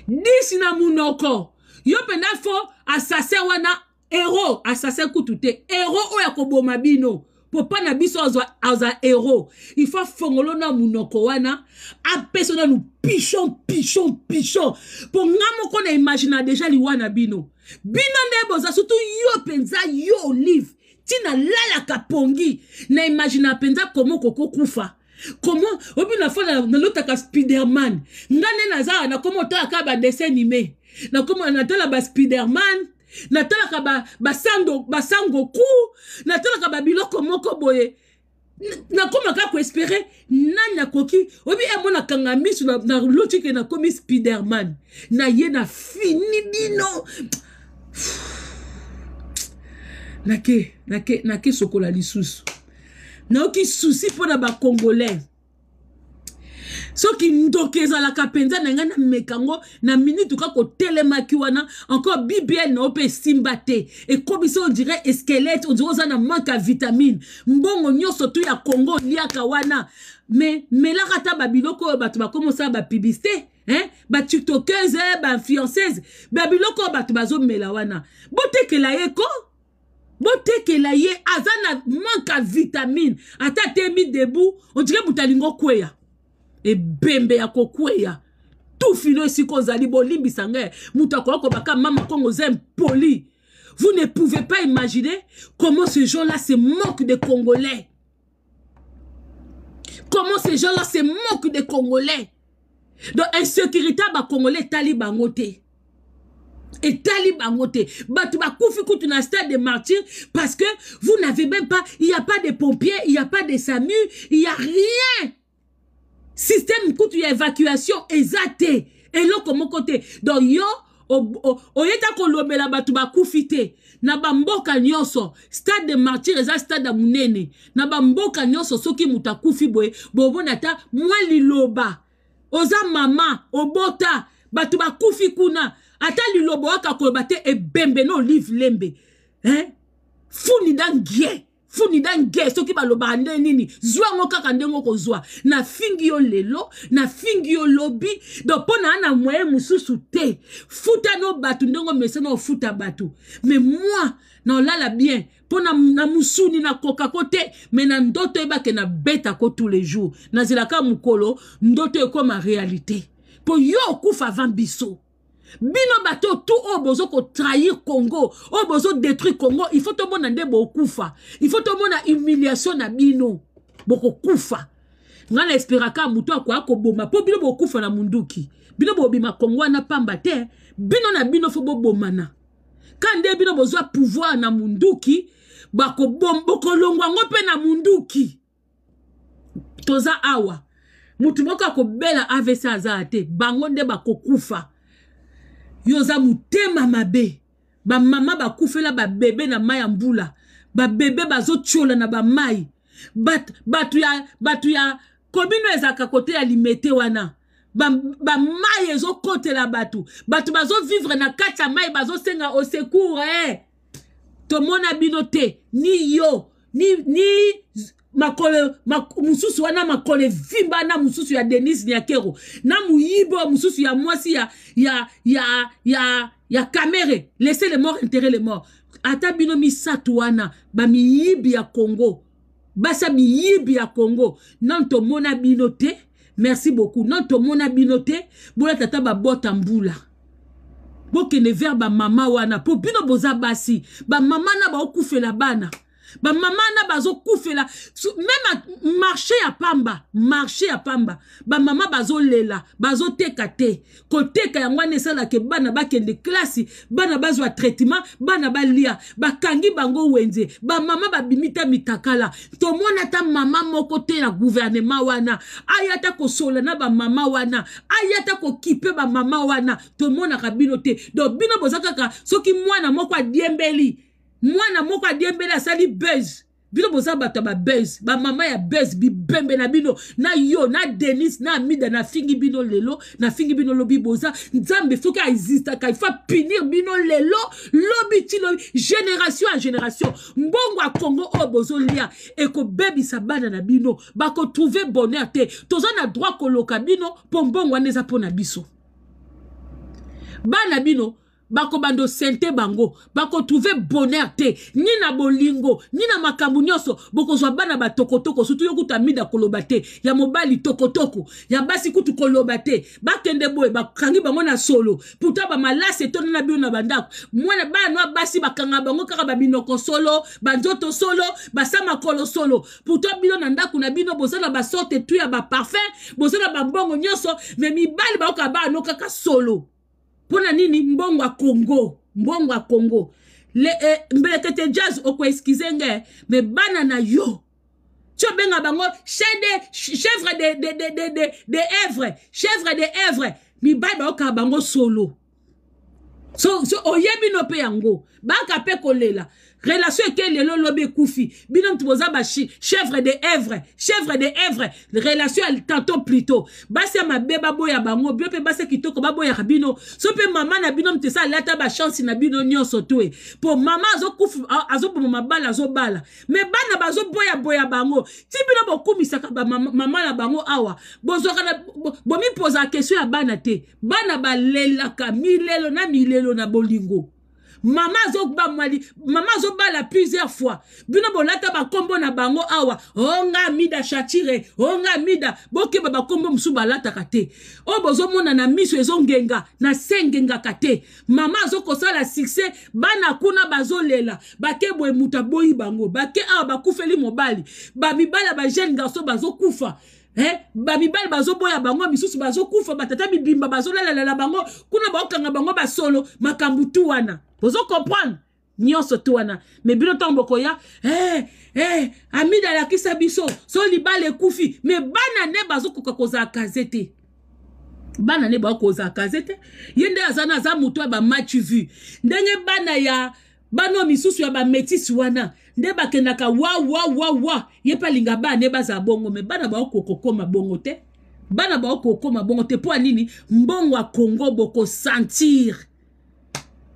disi na munoko yo mpenza fo assassin wana hero assassin kutu te hero oyo akoboma bino mpo mpa na biso azwa aza hero ifa fongolona munoko wana apesa nanu pichon pichon pichon mpo nga moko na imagina deja liwa na bino bino nde boza surtout yo mpenza yo olive ntina lalaka pongi na imagina mpenza komoko kokufa comment obina fois nalotaka spiderman nga nde nazala nakoma otalaka badessin anime nakoma natala baspiderman natalaka basangoku natalaka babiloko moko boye nakoma kaka koespere nani akoki oyebi emonakanga miso naloti ke nakomi spiderman na ye na fini bino nake nake nake sokola lisusu nayoki susi mpona bacongolais soki ndoki ezalaka mpenza na ngai na mekango na minute kaka kotelemaki wana encore bibl na yo mpe esimba te ekobisi ondire eskelete ondire oza na manke ya vitamine mbongo nyonso tu ya kongo oliaka wana me melaka ata babiloko oyo bato bakomosala bapibisite eh? batiktokeuse bainfluenceuse babiloko oyo bato bazomela wana botekela ye ko botekela ye azana na manke ya vitamine ata atemi debu ondire talingo kweya. okweya ebembe ya kokweya si ko zalibo, bolimbisa ngai moto kwa kobaka mama kongo oza poli. vous ne pouvez pas imaginer comment ces gens-là se moquent des congolais comment ces gens-là se moquent des congolais donc insécurité ba Congolais etali et bango te batu koufi kutu na stade de martyr parce que vous n'avez même pas il n'y a pas de pompiers il n'y a pas de samu il n'y a rien système kutu ya évacuation eza Et eloko moko côté. donc yo oyeta kolobela bato koufi te na bamboka nyonso stade de martyr eza stade ya na bamboka nyonso soki mutakufi boé boye Bobonata, mwali loba. liloba oza mama obota batu koufi kuna ata lilobo waka koloba te ebembe na olive lembe hein? funi dangie funi dangie soki balobaka nde nini zwi yango kaka ndenge okozwa nafingi yo lelo nafingi yo lobi do mpo na ana moye mosusu te futa no bato ndenge omesana ofuta bato me moi naolala bien mpo na, na musuni nakokako te me na ndoto oyebake nabetako tous les jours nazelaka mokolo ndoto ekóma réalité mpo yo okufa avant biso bino bato tu oyo bozo kotrahir congo oyo bozodétruire congo il faut tomona nde bokufa il faut tomona humiliation na bino bokokufa ngai naespéraka motu akoya koboma mpo bino bokufa na munduki bino bobima kongo wana pamba te bino na bino fo bobomana ka nde bino bozwa pouvoir na munduki bokolongwa yango mpe na munduki toza awa motu moko akobela avc aza te bango nde bakokufa yo oza motema mabe bamama bakufela babebe na mai ya mbula babebe bazotiola na bamai bato bat ya bato ya komino ezalaka kote ya limete wana bamai ba, ba ezokotela bato bato bazovivre na kati ya mai bazosenga osecour eh. tomona bino te ni yo ni, ni makolo mak, mosusu wana makolo evimba na mosusu ya denis niakero na moyibi oyo mosusu ya mwasi ya, ya, ya, ya, ya kamere lese le mort intere le mort ata bino misato wana bamiyibi ya congo basa miyibi ya congo nano tomona bino te merci beaucoup nano tomona bino te bolata ata babota mbula bokende vers bamama wana mpo bino boza basi bamama na baokufela bana bamama na bazokufela meme marché ya pamba marché ya pamba bamama bazolela bazoteka te koteka yango wana esalaka bana bakende klasi bana bazwa traitement bana balia bakangi bango wenze bamama babimi ta mitakala tomona ta mama moko te na guvernema wana aya ta kosola na bamama wana aya ta kokipe bamama wana tomonaka bino te don bino boza kaka soki mwana moko adiembeli mwana moko adiembeli asali bese bino boza bato ya babese bamama ya bese bibembe na bino na yo na denis na amida nafingi bino lelo nafingi bino lobi boza nzambe soki aexistaka ifa punir bino lelo lobi ti lobi génération ya génération mbongo ya kongo oyo oh, bozolia ekobebisa bana na bino bakotrouve bonheur te toza na droit koloka bino mpo mbongo wana eza mpo na biso bana bino bakobanda osente bango bakotrouve bonheur te ni na bolingo ni na makambo nyonso bokozwa bana batokotoko sutu yo kutu amida koloba te ya mobali tokotoko ya basi kutu koloba te bakende boye bakangi bango na solo pourta bamalasi etondana bino na bandako mwana bana basi bakanga bango kaka babinoko solo banzoto solo basa makolo solo pourta bino na ndako na bino boza na basorte tu ya baparfum boza na bambongo nyonso me mibali bayoka bano kaka solo mpona nini mbongo ya congo mbongo ya congo eh, mbelekete jazz okoeskize nge me bana na yo ti obenga bango chevre de, de, de, de, de, de evre chevre de evre mibali baokaka bango solo so, so oyebino mpe yango baka mpe kolela relation eke lelo lobi ekufi bino mutu boza bachèvre de evre chèvre de evre relation ya tanto pluto basi ya mabe baboya bango bino mpe basi ya kitoko baboyaka bino so mpe mama na bino mutu esa alata bachance na bino nyonso toe mpo mama azokufi azoboma mabala azobala me bana bazoboyaboya bango ti bino bokumisaka bamama na bango awa bozwaka bomipozaka question ya bana te bana balelaka milelo na milelo na bolingo mama azobamali mama azobala plusieurs fois bino bolata bakombo na bango awa onga amida shatire onga amida bokeba bakombo mosusu balataka te oyo bozomona na miso ezongenga na se engengaka te mama azokosala sukse bana kuna bazolela bake boye moto aboyi bango bake awa bakufeli mobali bamibali ya bajene garso bazokufa eh? bamibali bazoboya bango misusu bazokufa batata mibimba bazolalalela bango kuna baokanga bango basolo makambo tu wana bozokomprendre nyonso tu wana me bino ntango bokoya eh, eh, amide alakisa biso so libala ekufi me bana nde bazokoka kozala kaze te bana nde bakozala kaze te ye nde aza na aza moto ya bamatch vu ndenge bana ya bana misusu ya bametisi wana nde kenaka, wa wa wa wa ye mpe ba bana baza bongo me bana bakokokoma bongo te bana bakokokoma bongo te po anini mbongo sentir kongo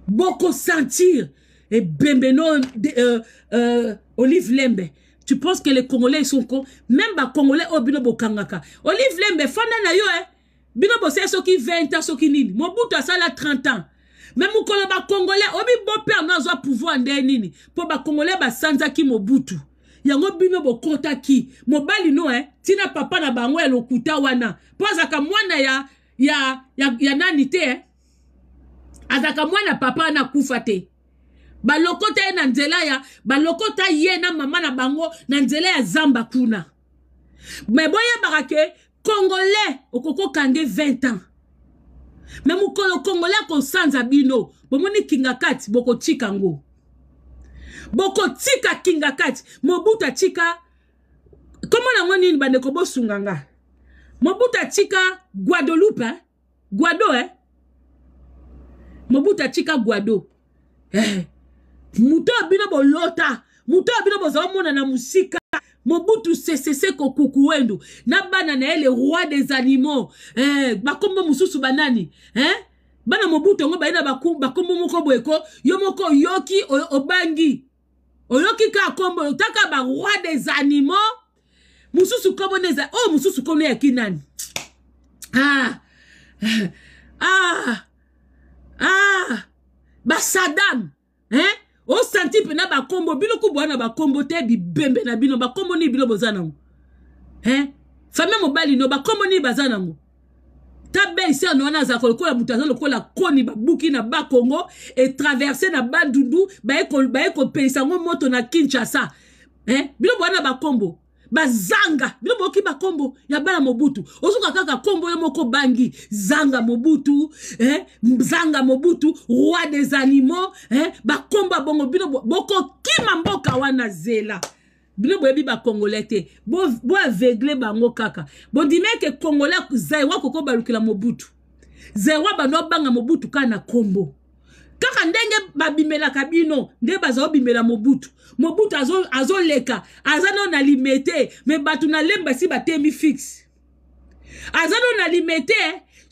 Boko bokosentir ebembeno euh, euh, olive lembe tu penses que les congolais sont cons même ba congolais oh, bino bokangaka olive lembe fana na yo eh? bino se soki 20 ans soki nini mobutu asala 30 ans me mokolo bakongole obi oh, bope yango azwa pouvoir nde nini mpo bakongole basanzaki mobutu yango bino bokɔtaki mobali no e eh, ntina papa na bango ya lokuta wana mpo azalaka mwana ya, ya, ya, ya nani te eh? azalaka mwana papa anakufa te balokota ye na nzela ya balokota ye na mama na bango na nzela ya zamba kuna me boyebaka ke congolais okoki okange 20 ans me mokolo kongola kosanza bino bomoni kinga kati bokotika ngo bokotika kinga kati mobutu atika komo nango nini bandeko bosunga nga mobutu atika guadeloupe eh? guado eh? mobutu atika guado eh. moto bino bolota moto bino bozala omona na mosika mobutu sese seko kukuwendu na bana na ye le roi des animaux eh, bakombo mosusu banani eh? bana mobutu yango baye na bakombo moko boyeko yo moko oyoki obangi oyoki kaka kombo otaka baroi des animaux mosusu nkombo na eza oyo oh, mosusu nkombo eyaki nani ah. ah. ah. basadam eh? osanti mpena bakombo bino kubwa na bakombo te bibembe na bino bakombo nini bino boza nango hein fami mobali no bakombo nini baza nango ta beliserno wana azalaka lokola moto aza lokola koni babuki na bakongo etraverse na bandundu baye kopelisa yango moto na kinshasa hein bino bwana bakombo bazanga bino boyoki bankombo ya bana mobutu ozoka kaka nkombo yo moko bangi zanga mobutu eh? zanga mobutu roi des animaux eh? bankombo abongo bino bokokima mboka wana zela bino boyebi bakongole te boavegle bo bango kaka bondima eke kongole zaiwa koko balukela mobutu zaiwa bando abanga mobutu kaka na nkombo kaka ndenge babimelaka bino nde bazobimela mobutu mobutu azoleka aza nao na lime te me bato na lemba esi batemi fixe aza nao na lime te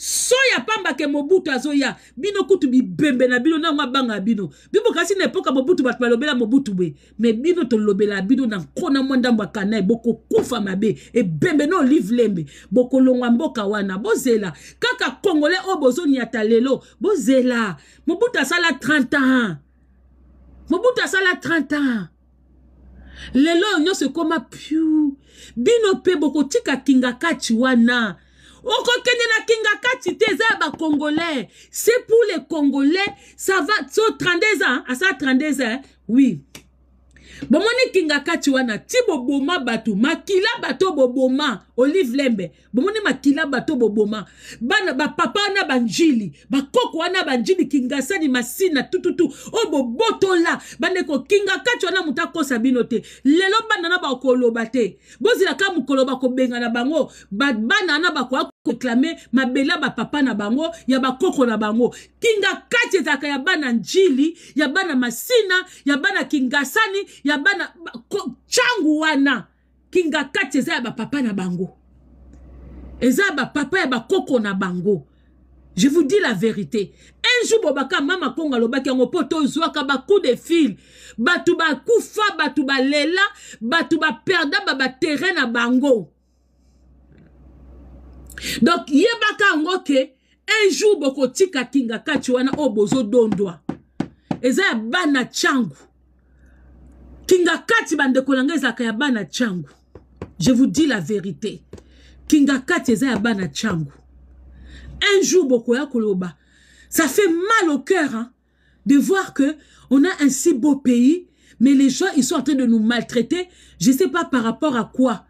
soya pamba ke mobutu azoya bino kutu bibembe na bino nango abanga bino bibokasi na epoka mobutu bato balobela mobutu boye me bino tolobela bino na nkona mwa ndambo ya kanai e bokokufa mabe ebembe na olive lembe bokolongwa mboka wana bozela kaka kongole oyo bozoniata lelo bozela mobutu asala 30 ans mobutu asala 30 ans lelo oyo nyonso ekóma piu bino mpe bokotika kinga kati wana okokende na kinga kati te eza ya bacongolais c'est pour les congolais ça va so 32 ans asala 32 ans oui bomoni kinga kati wana ti boboma bato makila bato boboma olive lembe bomoni makila bato boboma bana bapapa na banjili bakoko wana banjili kingasani masina tututu oyo bobotola bandeko kinga kati wana moto akosa bino te lelo bana na bakoloba te bozilaka mokolo bakobengana bango bana wana bakoya koklame mabele ya bapapa na bango ya bakoko na bango kinga kati ezalaka ya bana njili ya bana masina ya bana kingasani ya bana ntangu wana kinga kati eza ba papa na bango eza ba papa ya koko na bango je vous dis la vérité un jour bobaka mama kongo alobaki yango mpo ba bacoup de fil batuba tu batuba perda, ba ba babaterrain na bango donc yebaka yango ke un jour tika kinga kati wana obozo dondwa. eza ya bana changu. kinga kati de na ngai ya bana changu. Je vous dis la vérité. Kinga ya changu. Un jour Ya Ça fait mal au cœur hein, de voir que on a un si beau pays, mais les gens ils sont en train de nous maltraiter. Je ne sais pas par rapport à quoi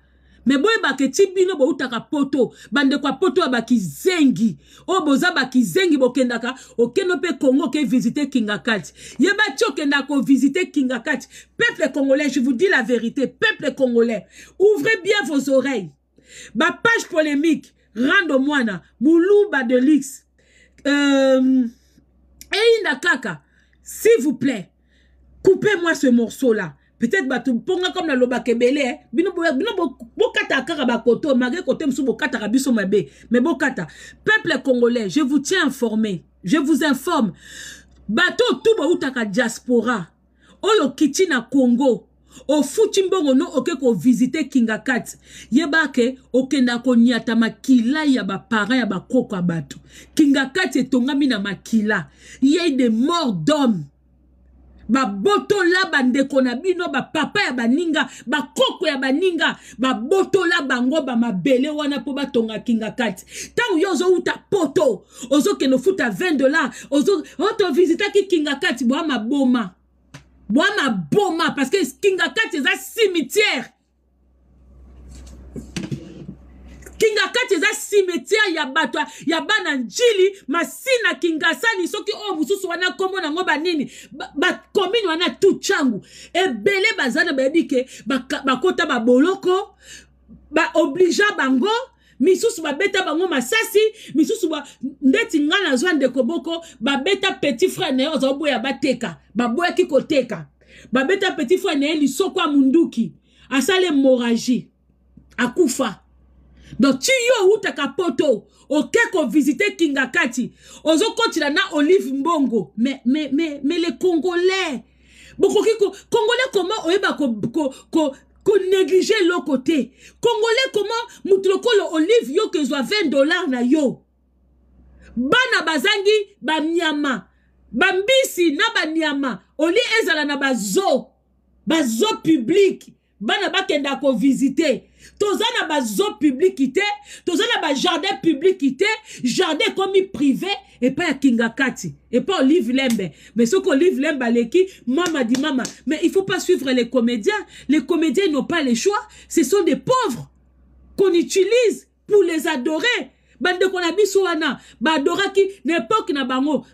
mais me ke eti bino utaka poto Bande quoi poto ki zengi. O boza bakizengi bokendaka okende kongo congo visite kingakati yeba tio kendako visite kingakati peuple congolais je vous dis la vérité peuple congolais ouvrez bien vos oreilles page polémique rando moana, muluba de lix euh, eyinda kaka s'il vous plaît coupez-moi ce morceau là peut-être batou, ponga comme nalobaka ebele eh. bino bokataka kaka bakoto malgré kote mosusu bokataka biso mabe mais bokata peuple congolais je vous tiens informé je vous informe bato tu utaka diaspora oyo okiti na congo ofuti mbongo no oke kovisite kingakat. yeba ke okenda nyata makila ya baparent ya bakoko Kinga bato kingakati etongami na makila yei de mort d'homme babotola bandeko na bino bapapa ya baninga bakoko ya baninga babotola bango bamabele wana mpo batonga kinga kati ntango yo ozowuta poto ozokende ofuta 20 dollar otovizitaki kinga kati bwa maboma bwa maboma parce que kinga kati eza cimitière kinga kati eza simetiere ya bato ya bana njili masina kingasani soki oyo mosusu wana nkombo nango banini bakomine ba, wana tuchangu ebele baza na bayebi ke bakota ba, baboloko baobligea bango misusu babeta bango masasi misusu ba... ndeti ngai nazwa ndeko moko babeta petit frere na ye ozaoboya bateka baboyaki koteka babeta petit frere na ye lisoko ya munduki asala hemoragie akufa donc ti yo owutaka poto oke kovisite kinga kati ozokotila na olive mbongo mais me, me, me le congolais bokoki ko, congolais koma oyeba konéglige ko, ko, eloko te congolais koma motu lokolo olive yo kozwa 20 dollar na yo bana bazangi banyama bambisi na banyama oli ezala na bazo bazo publike bana bakenda kovisite tozana a bazo zone tozana toza na bajardin publiki te jardin comme privé et pas kinga kati pas livre lembe mais ce livre lembe qui mama dit, mama mais il faut pas suivre les comédiens les comédiens n'ont pas les choix ce sont des pauvres qu'on utilise pour les adorer Bande na biso wana badoraki na epoke na bango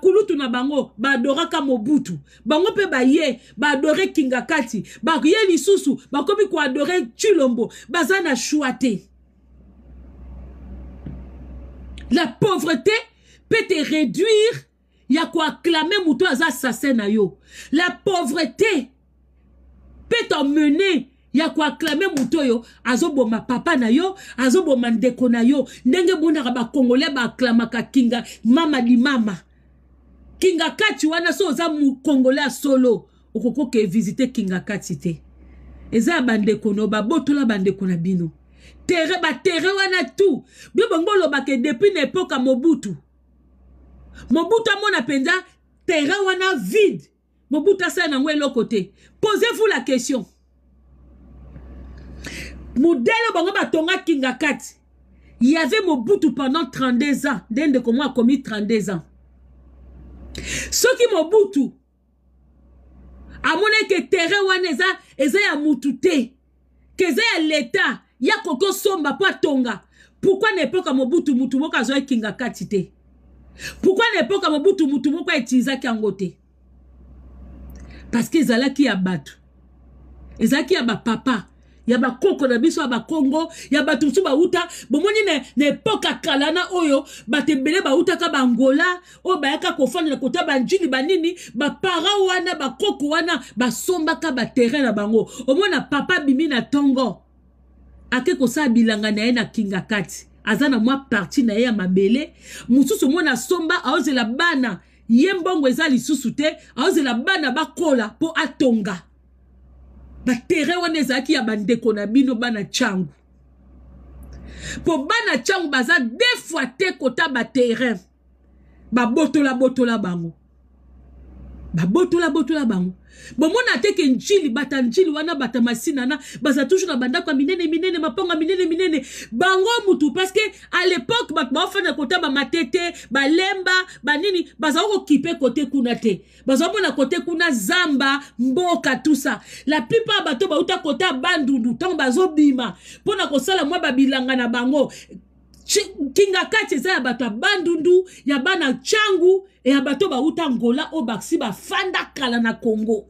kulutu na bango doraka mobutu bango pe baye baadore Kingakati, ba baye lisusu ba komi ko baza na bazana chouate. la pauvreté peut te réduire ya koaklame aza assassin yo la pauvreté peut t'emmener ya koaklame moto oyo azoboma papa na yo azoboma ndeko na yo ndenge bonaka bakongole baaklamaka kinga mama limama kinga kati wana so oza mokongole ya solo okokoka evisite kinga kati te eza ya bandeko no babotola bandeko na bino tere batere wana tu bino bongo olobaka e, depuis na epoka mobutu mobutu amona mpenza tere wana vide mobutu asala nango eloko te posez vous la question modele bango batongaki nga kati y avait mobutu pendant 32 ans nde ndeko moko akomi 32 ans soki mobutu amoni eke terrain wana eza eza ya mutu te ke eza ya leta ya koki osomba mpo atonga pourkui na epoka mobutu mutu moko azwaki nga kati te pourkui na epoka mobutu mutu moko aetilizaki yango te parce que ezalaki ya bato ezalaki ya bapapa ya bakoko na biso ya bakongo ya bato mosusu bauta bomoni na, na epoke ya kala na oyo bato ebele bautaka bangola oyo bayaka kofanda na kota banjili banini bapara wana bakoko wana basombaka baterrain na bango omona papa abimi na ntongo ake kosala bilanga na ye na kinga kati aza na mwa parti na ye ya mabele mosusu mwana asomba aozela bana ye mbongo eza lisusu te aozela bana bakola mpo atonga baterrain wana ezalaki ya bandeko na bino bana ntiango mpo bana ntiango baza de fois te kota baterrain babotolabotola bango babotolabotola bango bomona te ke njili bata njili wana bata masinana baza toujours na bandako ya minene minene mapango ya minene minene bango mutu parceke a l'époque bato baofanda kota bamatete balemba banini bazala kokipe kote kuna te bazala mona kote kuna zamba mboka tusa la plupart bato bauta kota bandundu ntango bazobima mpona kosala mwa babilanga na bango kinga kati eza ya bato ya bandundu ya bana ntiangu e ya bato bauta ngola oyo basi bafanda kala na kongo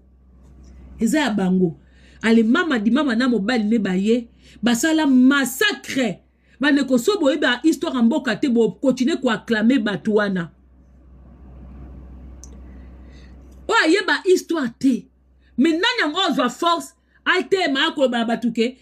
eza ya bango alemama dimama na mobali ne baye basala masacre bandeko so boyebi ya histoire ya mboka te bokontinue koaklame bato wana oyo ayeba histoire te me nani yango azwa force atema akoloba na bato ke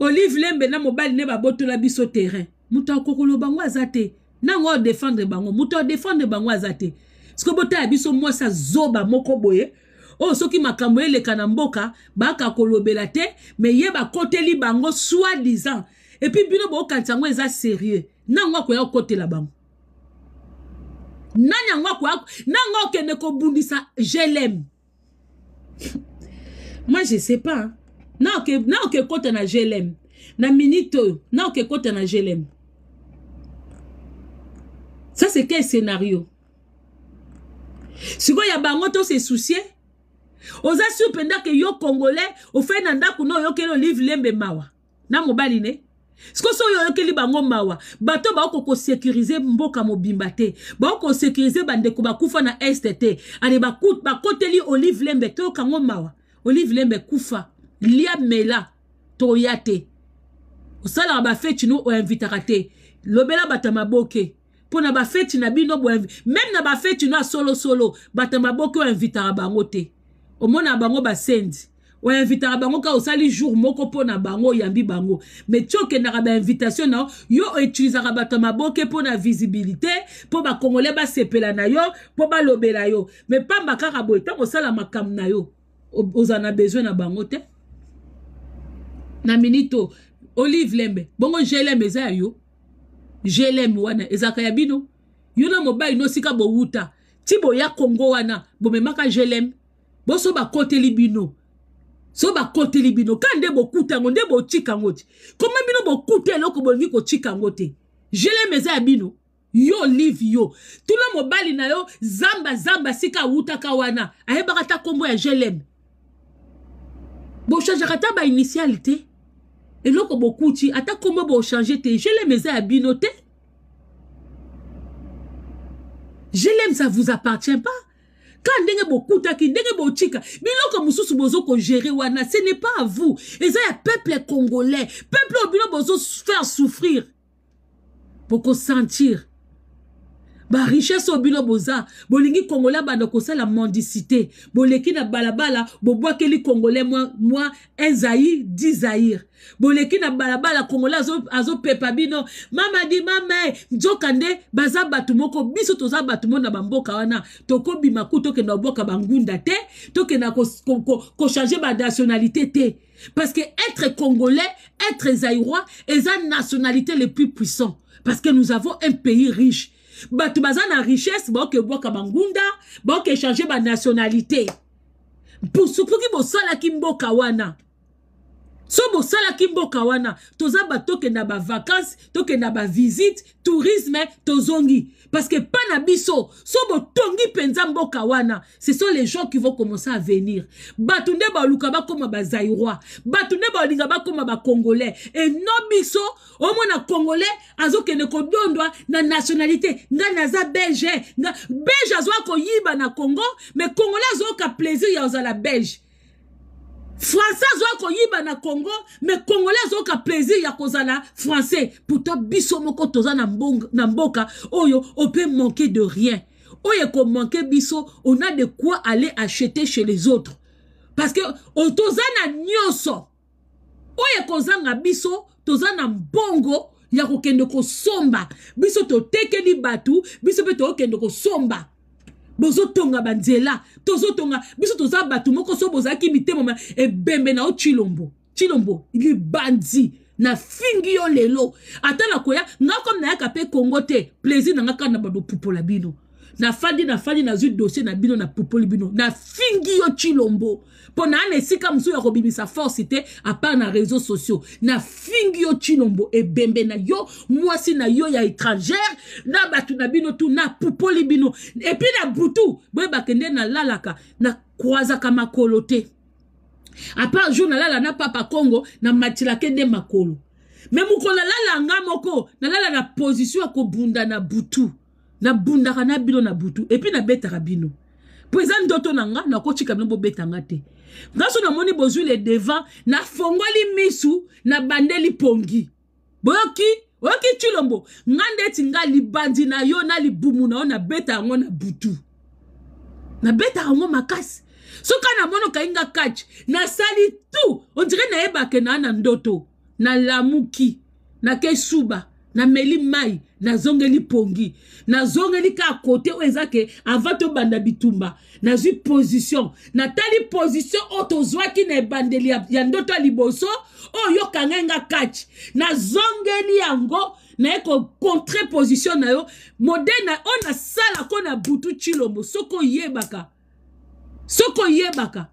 olive lembe na mobali ne babotola biso terrain moto akokolo bango aza te nango odefendre bango moto adefendre bango aza te soki botala biso mwasi azoba moko boye oyo soki makambo eleka na mboka baka kolobela te me ye bakoteli bango soi disant epuis bino bookanisa yango eza sérieux nango akoya kokotela bango nani yango akoya nango okende kobundisa gelem moi je sais pas na oke kota na gelem na minite oyo na oke kota na gelem okay, ça c'est quel scénario Si sikoyo ya bango se soucie oza sur mpenza que yo congolais fait nanda na ndako na oyokeli livre lembe mawa na mobali ne sikoyo so oyo li bango mawa bato ba ko sécuriser mboka Ba te baoko bande bandeko bakufa na este ba ale bakoteli olive lembe kango mawa olive lembe kufa lia mela toya te ba bafeti no oinvitaka te lobela batama boke. maboke mpo na bafeti na bino boye meme na bafeti no ya solosolo bato ya maboki oyo invitaka bango te omona bango basendi oinvitaka bango kaka osali jour moko mpo na bango oyambi bango me ti okendaka bainvitation na yo yo outilisaka bato ya maboke mpo na visibilité mpo bakongole basepela na yo mpo balobela yo me pamba kaka boye ntango osala makambo na yo ozala na besoin na bango te na minito olive lembe bongo jelembe eza ya yo glm wana ezalaka ya bino yo na mobali nosika bowuta ti boya kongo wana bomemaka glm boso bakoteli bino so bakoteli bino ka nde bokuta yango nde botika yango te koma bino bokuta eloko bolingi kotika yango te glm eza ya bino yo live yo tuna mobali na yo zamba zamba sika awutaka wana ayebaka ta nkombo ya glm bochangeaka ta bainitiale te beaucoup eloko bokuti ata kombo bochange te geleme eza ya bino Je geleme ça vous appartient pas quand beaucoup ka ndenge bokutaki ndenge botika biloko mosusu gérer wana ce n'est pas à vous et eza ya peuple congolais peuple au bino faire souffrir pour qu'on sentir richesse richesse bino boza bolingi kongola abanda la mendicité boleki na balabala boakeli kongolais mwa, moi un zaïr di boleki na balabala congolais azo azo bino mama di mama jokande baza batumoko, moko biso toza bato na bamboka wana bimaku, na boka bangunda te toko na ko, ko, ko, ba nationalité te parce que être congolais être zaïrois eza nationalité le plus puissant parce que nous avons un pays riche bato baza na richesse baokebwaka bangunda baokechange banationalité soki bosalaki mboka wana so sala kimbokawana kawana. toza bato toke na ba visite tourisme tozongi parce que pa na biso sobo tongi penza mbokawana, kawana. ce sont les gens qui vont commencer à venir bato nde koma ba bazairoi bato koma ba congolais. Et eno biso omona congolais ne kodondwa na nationalité nga naza belge nga belge ko yiba na congo mais congolais ka plaisir ya la belge français ko koyiba na congo mais congolais ka plaisir ya kozala français pourtant biso moko toza na mboka oyo ope manquer de rien oyo manke biso on a de quoi aller acheter chez les autres parce que toza na nyonso oyo na biso toza na mbongo ya kokende somba. biso ni batu, biso beto tokende somba. bozotonga banzela tozotonga biso toza bato moko so bozalaki mitema ebembe na yo chilombo chilombo libandi nafingi yo lelo ata nakoya nga komi nayaka mpe kongo te plaisir na nga kaka na badopupola bino nafandi nafandi nazwi dossier na bino napupoli bino nafingi yo chilombo mpo na ana esika mosusu ya kobimisa force te apart na réseau sociaux nafingi yo ntinombo ebembe na yo mwasi na yo ya étrangère na bato na bino tu napupoli bino epui na butu boye bakende nalalaka nakwazaka makolo te apart jour nalala na papa congo namatilaka nde makolo me mokolo nalala nga moko nalala na position ya kobunda na butu nabundaka na bino na butu epui nabetaka bino mpo eza ndoto na nga nakotika bino bobeta nga te ngaso namoni bozwi le devant nafongoli misu nabandeli pongi boyoki oyoki chilombo nga nde ti nga libandi na yo na libumu na yo nabeta yango na butu nabeta yango makasi soki namoni okai nga kach nasali tu ondire nayebake naa na ndoto nalamuki nake suba nameli mai nazongeli pongi nazongeli kaka kote oyo eza ke avant tobanda bitumba nazwi position natali position oyo tozwaki na ebandeli ya ndoto ya liboso oyo yokanga nga kati nazongeli yango naye kocontre position na yo modele na oyo nasalako na butu chilombo soki oyebaka soki oyebaka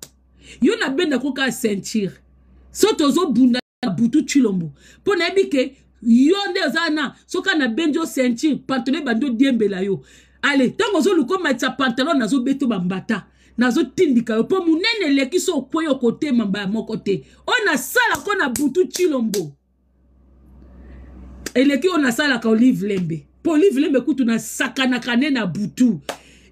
yo nabendako kaka ceinture so tozobunda na butu chilombo mpo nayebi ke yo nde oza wana soki nabendi yo ceinture pantalon ebandi odiembela yo ale ntango ozoluka omatisa pantalon nazobeta bambata nazotindika yo mpo monene eleki so okwei okotema mbaya moko te oyo nasala mpo na butu chilombo eleki oyo nasalaka olive lembe mpo olive lembe kutu nasakanaka nde na butu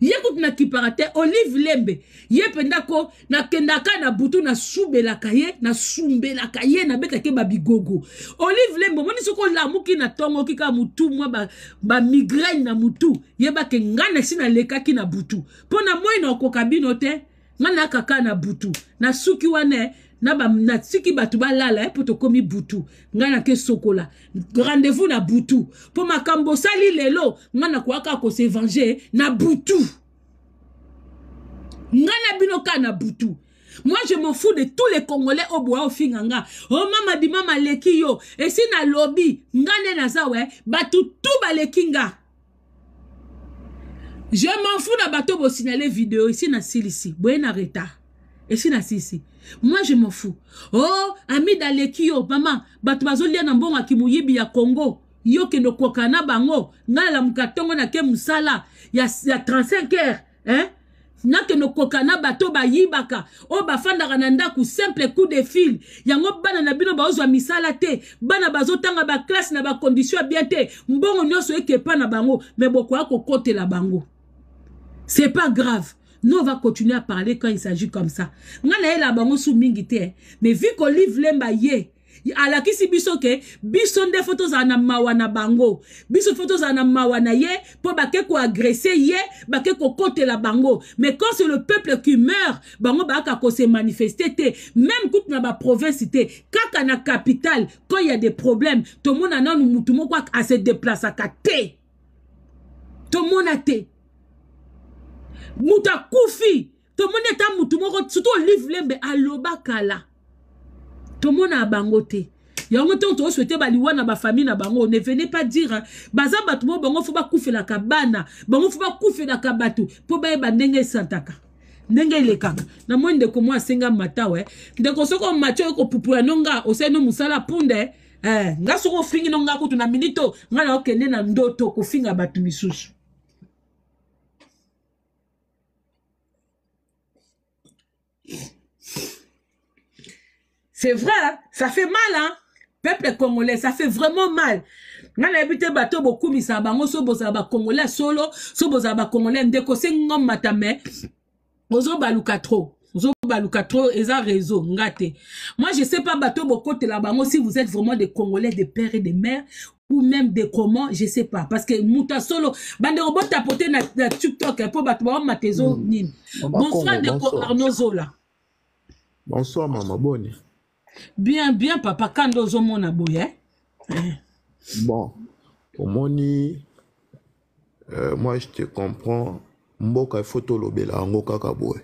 ye kutu nakipaka te olive lembe ye mpe ndako nakendaka na butu nasubelaka ye nasumbelaka ye nabetaki babigogo olive lembe omoni soki olamuki natongoki kaka motu mwa bamigraine ba na motu yebake ngai nasi nalekaki na butu mpo na moi na okoka bino te ngai nakaka na butu na suki wana na natiki bato balala ye eh, mpo tokómi butu ngai nake sokola rendez-vous na butu mpo makambo osali lelo ngai nakoyaka kosa évangile na butu ngai na bino kaka na butu moi je m'en fous de tous les congolais oyo boya ofinga nga o mama dima maleki yo esi nalobi nga nde naza we bato tu baleki nga je m'en fous na bato bosinale video esi nasilisi boye na retard esi nasilisi moi je m'en fous oh ami daleki maman mama lien en bon mbongo akimuyibi ya congo yo ke no na bango la alamuka na ke musala. ya, ya 35 heures hein? ke no kokana bato yibaka. Oh, bafandaka na ku simple coup de fil yango bana nabino bino bazozwa misala te bana ba classe na ba condition bien te mbongo que pa na bango me kote la bango c'est pas grave nous, on va continuer à parler quand il s'agit comme ça. la bango Nous, Mais vu qu'on livre les alakisi biso ke biso nde photos ana na mawa bango biso photos tozala mawana ye, po ye mpo ko koagrese ye bake la bango mais quand c'est le peuple qui meurt bango ko se manifeste te même kutu na baprovince te kaka na capitale quand il y a des problèmes tomona nanu mutu moko ase ka te a te moto akufi tomoni ata motu moko surtout olive lembe aloba kala tomona bango te yango ntango tooswete baliwa na bafamile na bango ne venez pas dire hein. baza bato moko bango fo bakufelaka bana bango fo bakufelaka bato mpo bayeba ndenge esantaka ndenge elekaka namoni ndeko mwa asenga matawe ndeko soki omati oyo kopupula nonga osali no mosala punde eh, nga soki ofingi nonga kutu na minito ngai naokende na ndoto kofinga bato misusu C'est vrai, hein? ça fait mal, hein? Peuple congolais, ça fait vraiment mal. nga na yebi te bato bokumisa bango so bozala bacongolais solo so bozala congolais ndeko se ngomata me ozobaluka trop ozobaluka trop eza réseau nga moi je sais pas bato bokotela bango si vous êtes vraiment des congolais des pères et des mères, ou même des comment je sais pas parce que muta solo bande robot na, na tiktok mpo eh, bato baomata hmm. ezo bonsoir de arnaud zola bonsoir maman bonne bien bien papa kanda ozomona boye eh? Eh. bon omoni euh, moi je te comprends mboka efo tolobela yango kaka boye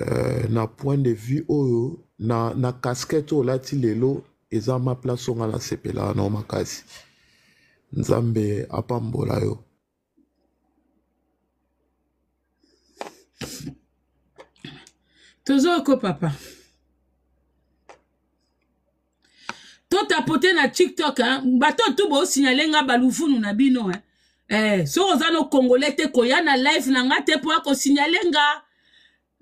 euh, na point de vue oyo na, na kaskete olati lelo eza maplace onga nasepela wana makasi nzambe apambola yo tozoyoka papa totapote na tiktok bato tu bosinyale nga balufunu na bino eh? eh, soki oza nokongole te koya na live na nga te mpo ya kosinyale nga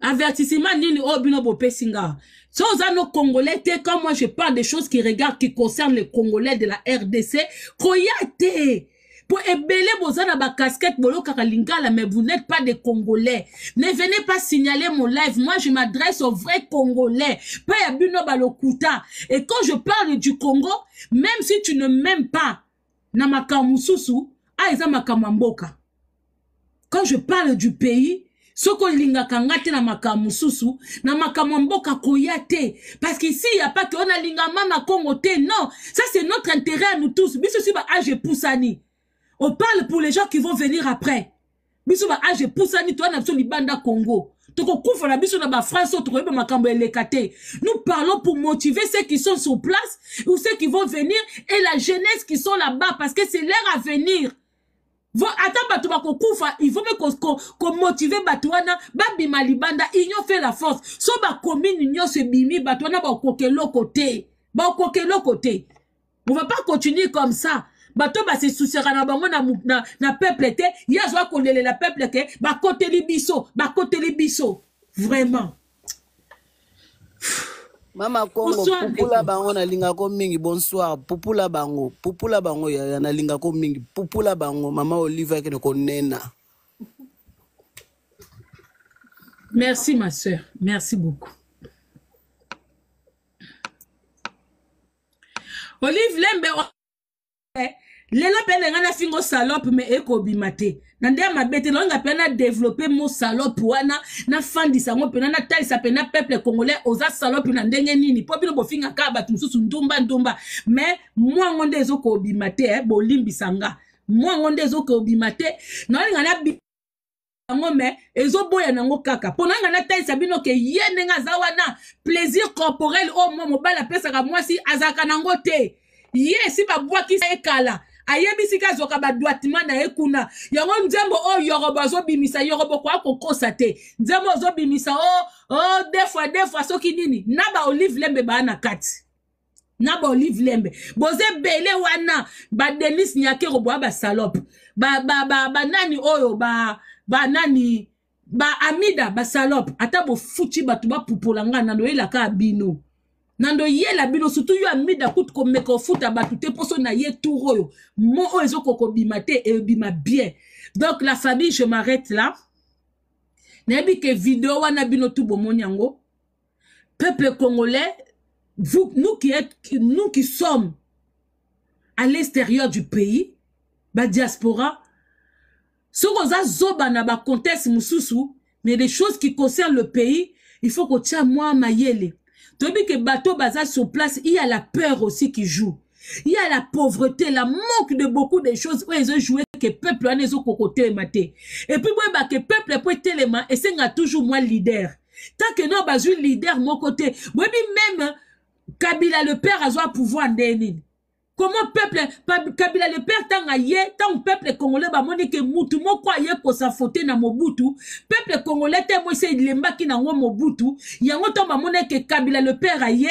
avertissement nini oyo bino bopesi nga so oza nokongole te quand moi je parle des choses qui regardent qui concerne les congolais de la rdc koya te Pour bozana boza na bacasquette bolokaka lingala mais vous n'êtes pas des congolais ne venez pas signaler mon live moi je m'adresse aux vrais congolais Pas ya bino balokuta et quand je parle du congo même si tu ne m'aimes pas na ma mosusu ah eza quand je parle du pays soko l'inga nga na ma mosusu na makamamboka koyate, parce que ya pas que on a na congo te non ça c'est notre intérêt à nous tous Je si baage poussani. On parle pour les gens qui vont venir après. Biso ba age ni toi na biso libanda Congo. Toko Koufa na biso na ba France autre ba makambo elekate. Nous parlons pour motiver ceux qui sont sur place ou ceux qui vont venir et la jeunesse qui sont là-bas parce que c'est l'heure à venir. Attends bato bako Koufa il faut qu'on qu'on motive Babi Malibanda il libanda union fait la force. So ba commune union se bimi bato na ba kokelo côté. Ba kokelo côté. On va pas continuer comme ça. bato basisusaka na bango na, na, na peuple te ye azwa kolelela peuple ke bakoteli biso bakoteli biso vraiment mama kongo pupula bango nalingako mingi bonsoir pupula bango pupula bango yaya nalingako mingi pupula bango mama olive akende konena merci ma soeur merci beaucoup olive lembe eh, lelo mpe na ngai nafingo salope me ekobima te na nde ya mabe te nalinga mpe nadevelope mo salope wana nafandisa yango mpena natalisa mpena peuple congolais oza salope na ndenge nini mpo bino bofingaka bato mosusu ndumba ndumba me mwango nde ezokobima te eh, bolimbisa nga mwango nde ezokobima te nalinga na yango me ezoboya nango kaka mpo nanga natalisa bino ke ye ndenge aza wana plaisir corporel oyo mwa mobali apesaka mwasi azalaka nango te ye si babwakisa ekala ayebisika azoka badwatima na ye kuna yango nzembo oyo azobimisa yorobo koya kokosa te nzembo ozobimisa o oh, o oh, defoi defoi soki nini na baolive lembe baya na kati na baolive lembe boza ebele wana badenis nyakero boya basalope banani ba, ba, ba, oyo banani ba, ba, baamida basalope ata bofuti bato bapupola ngai na noyelaka ya bino na ndoyela bino surtout yo amida kutu komeka ofuta bato te mposo na ye tour oyo mo oyo ezokoka kobima te ebima bien donc la famille je m'arrête là nayebi ke video wana bino tu bomoni yango peuple congolais vous, nous, qui êtes, nous qui sommes à l'extérieur du pays badiaspora soki oza zoba na bacontexte mosusu mais les choses qui concernent le pays il faut kotia mwa mayele toyebi ke bato baza sur place il y a la peur aussi qui joue il y a la pauvreté la manque de beaucoup de choses oyo ezojouer ke peuple wana ezokokotelema te epuis boyeba ke peuple epo etelema esenga toujours mwa leader tant ke no bazwi leader moko te boyebi même kabila le père azwa pouvoir nde nini comment peuple kabila le père ntango aye ntango peuple congolais bamoni ke mutu moko aye kosafote na mobutu peuple congolais te moise elembaki nango mobutu yango ntango bamoni ke kabila le père aye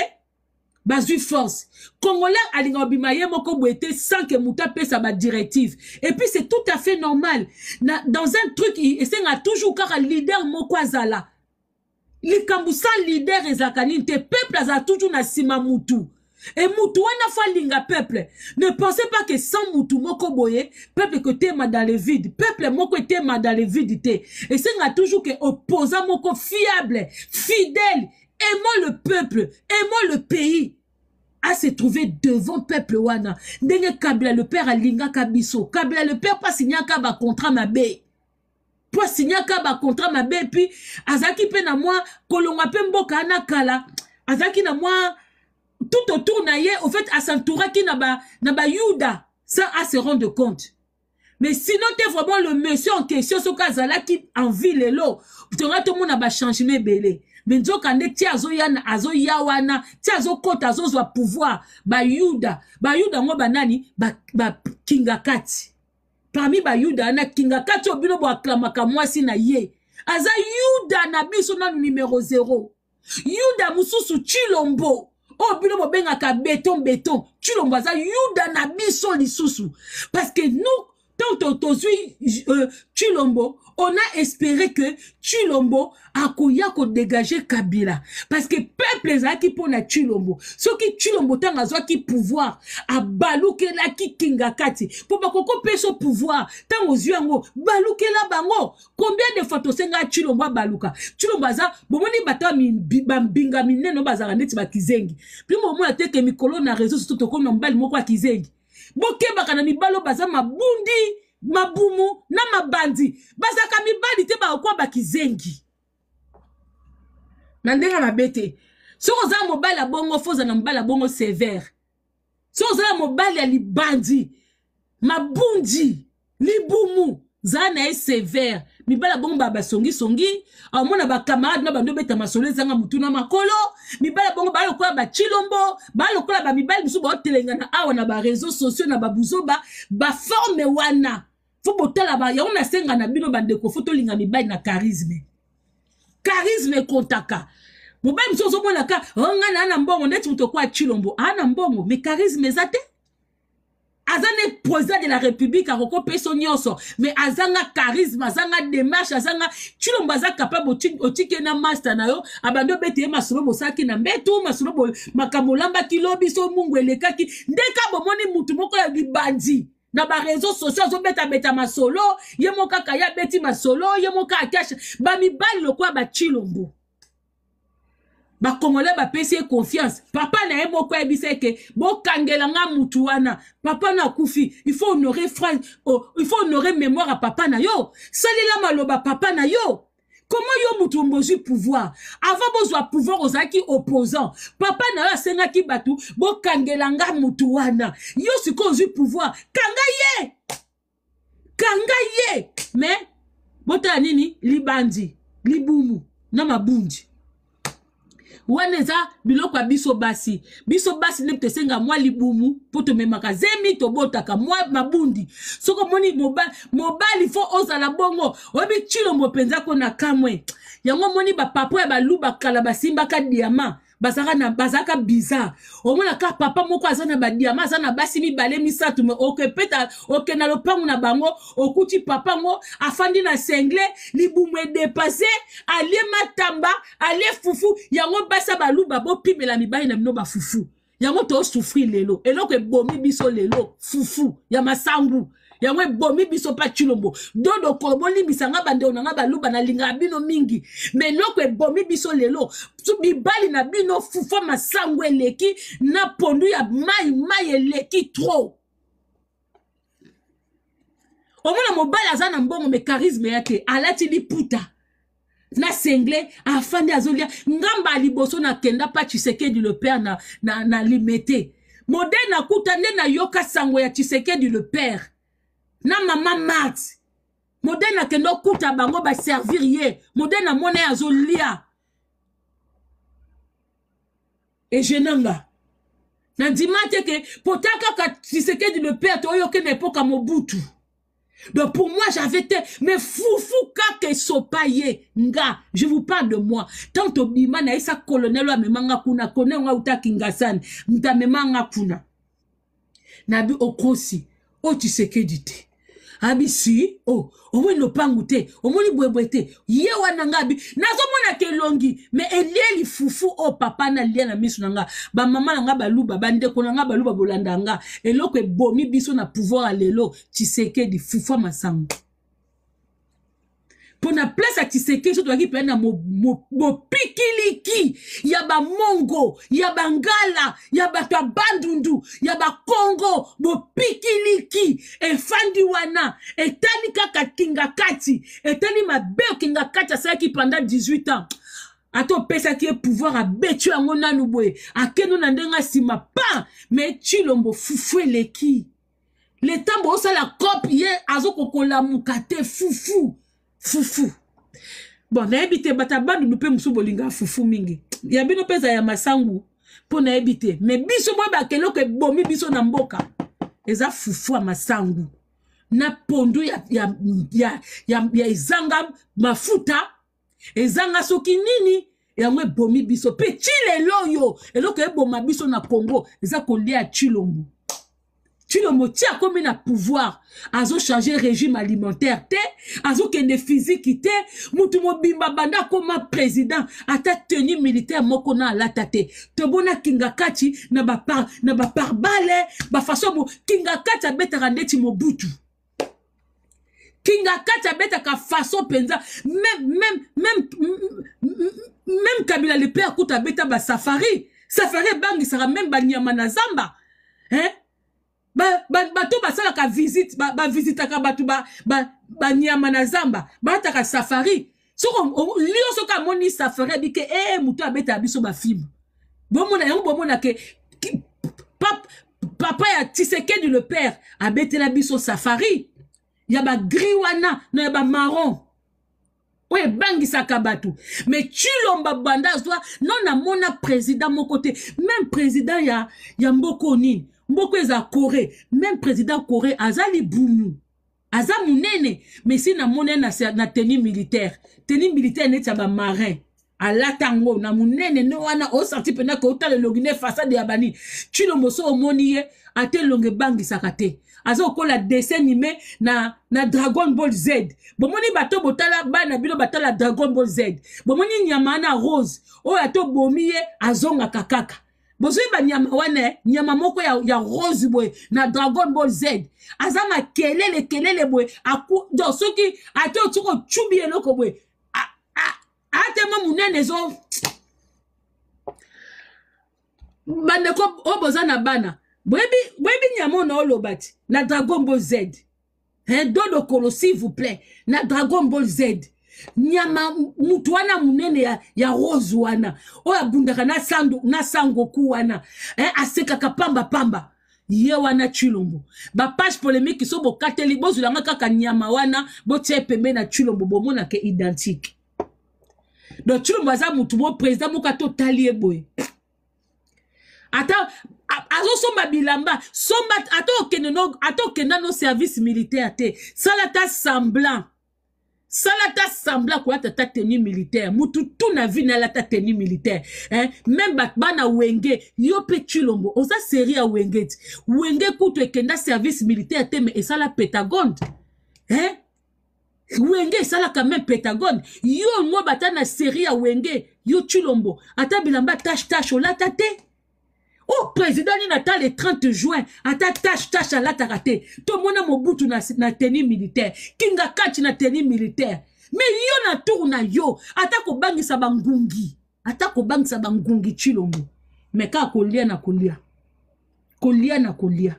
bazwi force congolais alinga obima ye moko boye te sans ke moto apesa badirective et puis c'est tout à fait normal na, dans un truc esengaka toujours kaka leader moko azala likambo sans leader ezalaka nini te peuple azala toujours na nsima mutu Et mutu wana falinga peuple ne pensez pas que sans moutou, moko boye peuple ma dans le vide peuple moko ma dans le vide te n'a toujours que opposant moko fiable fidèle aimant le peuple aimant le pays à se trouver devant peuple wana Denge Kabla le père l'inga Kabiso, Kabla le père pas signaka bacontrat mabe un contrat, ma mabe puis, Azaki pe na moi, Kolonga pe mboka anakala, kala Azaki na moi. tout autour na ye au fait asentouraki na ba na bayuda sans à se rendre compte mais sinon t'es vraiment le monsieur en question soki azalaki en vie lelo tonga tomona bachangement ebele me nzoka nde ti azoya azoya wana ti azokɔta azozwa pouvoir bayuda bayuda yango banani bakingaka ba, ti parmi bayuda wana kingaka ti oyo bino boaklamaka mwasi na ye aza yuda na biso nanu numero zero yuda mosusu chilombo oyo bino bobengaka beton beton tulongo aza yuda na biso lisusu parce que nous tant tozwi euh, chilombo on a espéré que chilombo akoya kodégage kabila parce que peuple ezalaki mpona chilombo soki chilombo ntango azwaki pouvoir abalukelaki kinga kati mpo bakoko peso pouvoir ntango ozwi yango balukela bango combien de fois tosengaka chilombo abaluka chilombo aza bomoni bato bambinga minene bazalaka neti bakizengi mpe momona teke mikolo na réseau soto tokomi na mobali moko ya kizengi bokebaka na mibali oyo baza mabundi mabumu na mabandi bazalaka mibali te bakokuwa bakizengi na ndenge mabe te soki ozala mobali ya bongo fo ozala na mobali ya bongo severe soki ozala mobali ya libandi mabundi libumu zala na ye severe mibala bongo ba basongisongi amona bakamarade na bando obeta masolo ezanga motu na makolo mibala bongo balokola bacilombo balokola bamibali mosusu baotelengana awa na bareseau sociau na babuzoba baforme wana fo botala yango nasenga na bino bandeko fo tolinga mibali na charisme charisme ekontaka mobali mosusu ozomonaka onga oh, naa na mbongo ndeti moto okoya cilombo aa na mbongo me charisme eza te aza ne président de la république akokopesa nyonso me azanga charisme azanga démarche azanga tulombo aza capable otike na master na yo abandi obete ye masolo bosalaki na mbetu masolo makambo olambaki lo biso mungu elekaki ndeka bomoni mutu moko ya libanzi na bareseau sociau azobetabeta masolo ye moko kaka ye abeti masolo ye moko akeshe bamibali lokola bachilombo bakongole bapesi ye confiance papa na ye moko ayebisa eke bokangela nga mutu wana papa na akufi il faut honorer phrase oh, il faut honorer mémoire ya papa na yo salela maloba papa na yo comment yo mutu bozwi pouvoir avant bozwa pouvoir ozalaki opposant papa na yo asengaki bato bokangela nga mutu wana yo sikoyo ozwi pouvoir kanga ye kanga ye me botala nini libandi libumu na mabundi wana eza biloko ya biso basi biso basi nde tosenga mwa libumu mpo tomemaka zemi tobotaka mwa mabundi soki omoni mobali moba fo ozala bongo oyebi cilombo mpenza mpo na kamwe yango omoni bapapa oyo balu bakala basimbaka diama bazalaka bizarre omona kaka papa moko aza na badiama aza na basi mibale misato me okepeta okenda lopangu na bango okuti papa ngo afandi na sengle libumu edepase alie matamba alie fufu yango basa baluba bopimela mibali na bino bafufu yango toosufri lelo eloko ebomi biso lelo fufu ya masangu yango ebomi biso mpa culombo dodo kolo bolimbisa nga bandeko na nga baluba nalingaka bino mingi ma eloko ebomi biso lelo mibali na bino fufa masango eleki na pondu ya mai mai eleki trop omona mobali aza na mbongo me charisme ya te alati liputa na sengle afandi azolia ngamba ya liboso nakenda mpa tshisekedi le père na, na, na limete modele nakuta nde nayoka sango ya tshisekedi le père na mama marte modele akende okuta bango baservir ye modele amona ye azolia ejenanga nandima te ke pota kaka tisekedi le perte oyo okende epoka mobutu Donc pour moi, j'avais été, mais foufou kake sopaye, nga, je vous parle de moi. Tant au bima na isa colonel wa memanga kuna, kone nga uta kingasan, mta memanga kuna. Nabi okosi, o tisekedite. abi si o oh, omoni lopangu te omoni bwebwe te ye wana nga abi nazomona ke elongi me elieli fufu oyo oh, papa nalia na miso na nga bamama na nga baluba bandeko na nga baluba bolanda nga eloko ebomi biso na pouvoir ya lelo tisekedi fufu ya masango mpo na place ya kisekei so toyaki pene na bopikiliki ya bamongo ya bangala ya bato ya bandundu ya bakongo bopikiliki efandi wana etali kaka kinga kati etali mabe kinga kati asalaki pendant 18 ans ata opesaki ye pouvoir abeti yango nanu boye akendo na ndenge nsima pa me ecilombo fufu eleki letambo osala kope ye azokokolamuka te fufu fufu bon nayebi te bato ya bandundu mpe mosusu bolinga fufu mingi ya bino mpe ezala ya masangu mpo nayebi te me biso mpo bakeloko ebomi biso na mboka eza fufu ya masangu na pondu ya, ya, ya, ya, ya ezanga mafuta ezanga soki nini yango ebomi biso mpe ti lelo oyo eloko eboma biso na congo eza kolia ya tilombu Tu comme il a pouvoir changer régime alimentaire te kende physique te mutu bimba banda un président ata tenue militaire mokona la tate. te tobona kinga kati na façon mo kinga kati abetaka ti mobutu kinga kati ka façon penza même Même... Même... kabila père akuta beta ba safari même même ba na zamba hein? bato ba, ba, basalaka visite bavisitaka ba, bato banyama ba, na zamba balataka safari soko lio soki amoni safari abi ke e moto abetaka biso bafilme bomona yango bomona ke pap, papa ya tisekedi le père abetela biso safari ya bagri wana na ya bamaron oyo ebangisaka bato me tulomba banda azwa no namona président moko te même président ya, ya mboko nini mboka eza corée même président corée aza libumu aza monene me si namoni na, na teni militaire teni militaire neti ya bamarin alata yango na monene nde wana osanti mpenaka otala elongi nde fasade ya bani cilomboso omoni ye ata elongi ebangisaka te aza kokola dessin anime na, na dragon ball z bomoni bato botala bana bino batala dragon ball z bomoni nyama wana rose oyo ata obomi ye azongaka kaka bozwi banyama wana nyama moko ya, ya rose boye na dragon ball z aza makelele kelele boye don soki ate otika ocubi eloko boye atema monene ezo bandeko oyo boza na bana boyebi nyama oyo na oloba ti na dragon ball z dodo kolo s'il vous plaît na dragon ball z nyama mutu wana munene ya, ya rose wana oyo abundaka na, sandu, na sangoku wana eh, asekaka pamba pamba ye wana tulombo bapage polémique so bokateli bozwila yango kaka nyama wana botia epembe na tulombo bomonaka identique donc tulombo aza motu mo président moko ata otali ye boye ata azosomba bilamba somba ata okende no service militaire te sala ta semblant sala ta sambla koyata ta tenue militaire mutu tu na vi na alata tenue militaire eh? meme bato bana wenge yo mpe tshilombo oza seri ya wenge ti wenge kutu ekenda service militaire te me esala petagonde eh? wenge esalaka meme petagone yo mwa bata na seri ya wenge yo tshilombo ata bilamba tashe tashe olata te o oh, président nini ata le 30 juin ata tache tache alataka te tomona mobutu na, na teni militaire kinga kati na teni militaire me yo na tour na yo ata kobangisa bangungi ata kobangisa bangungi chilongo me kaka kolia na kolia kolia na kolia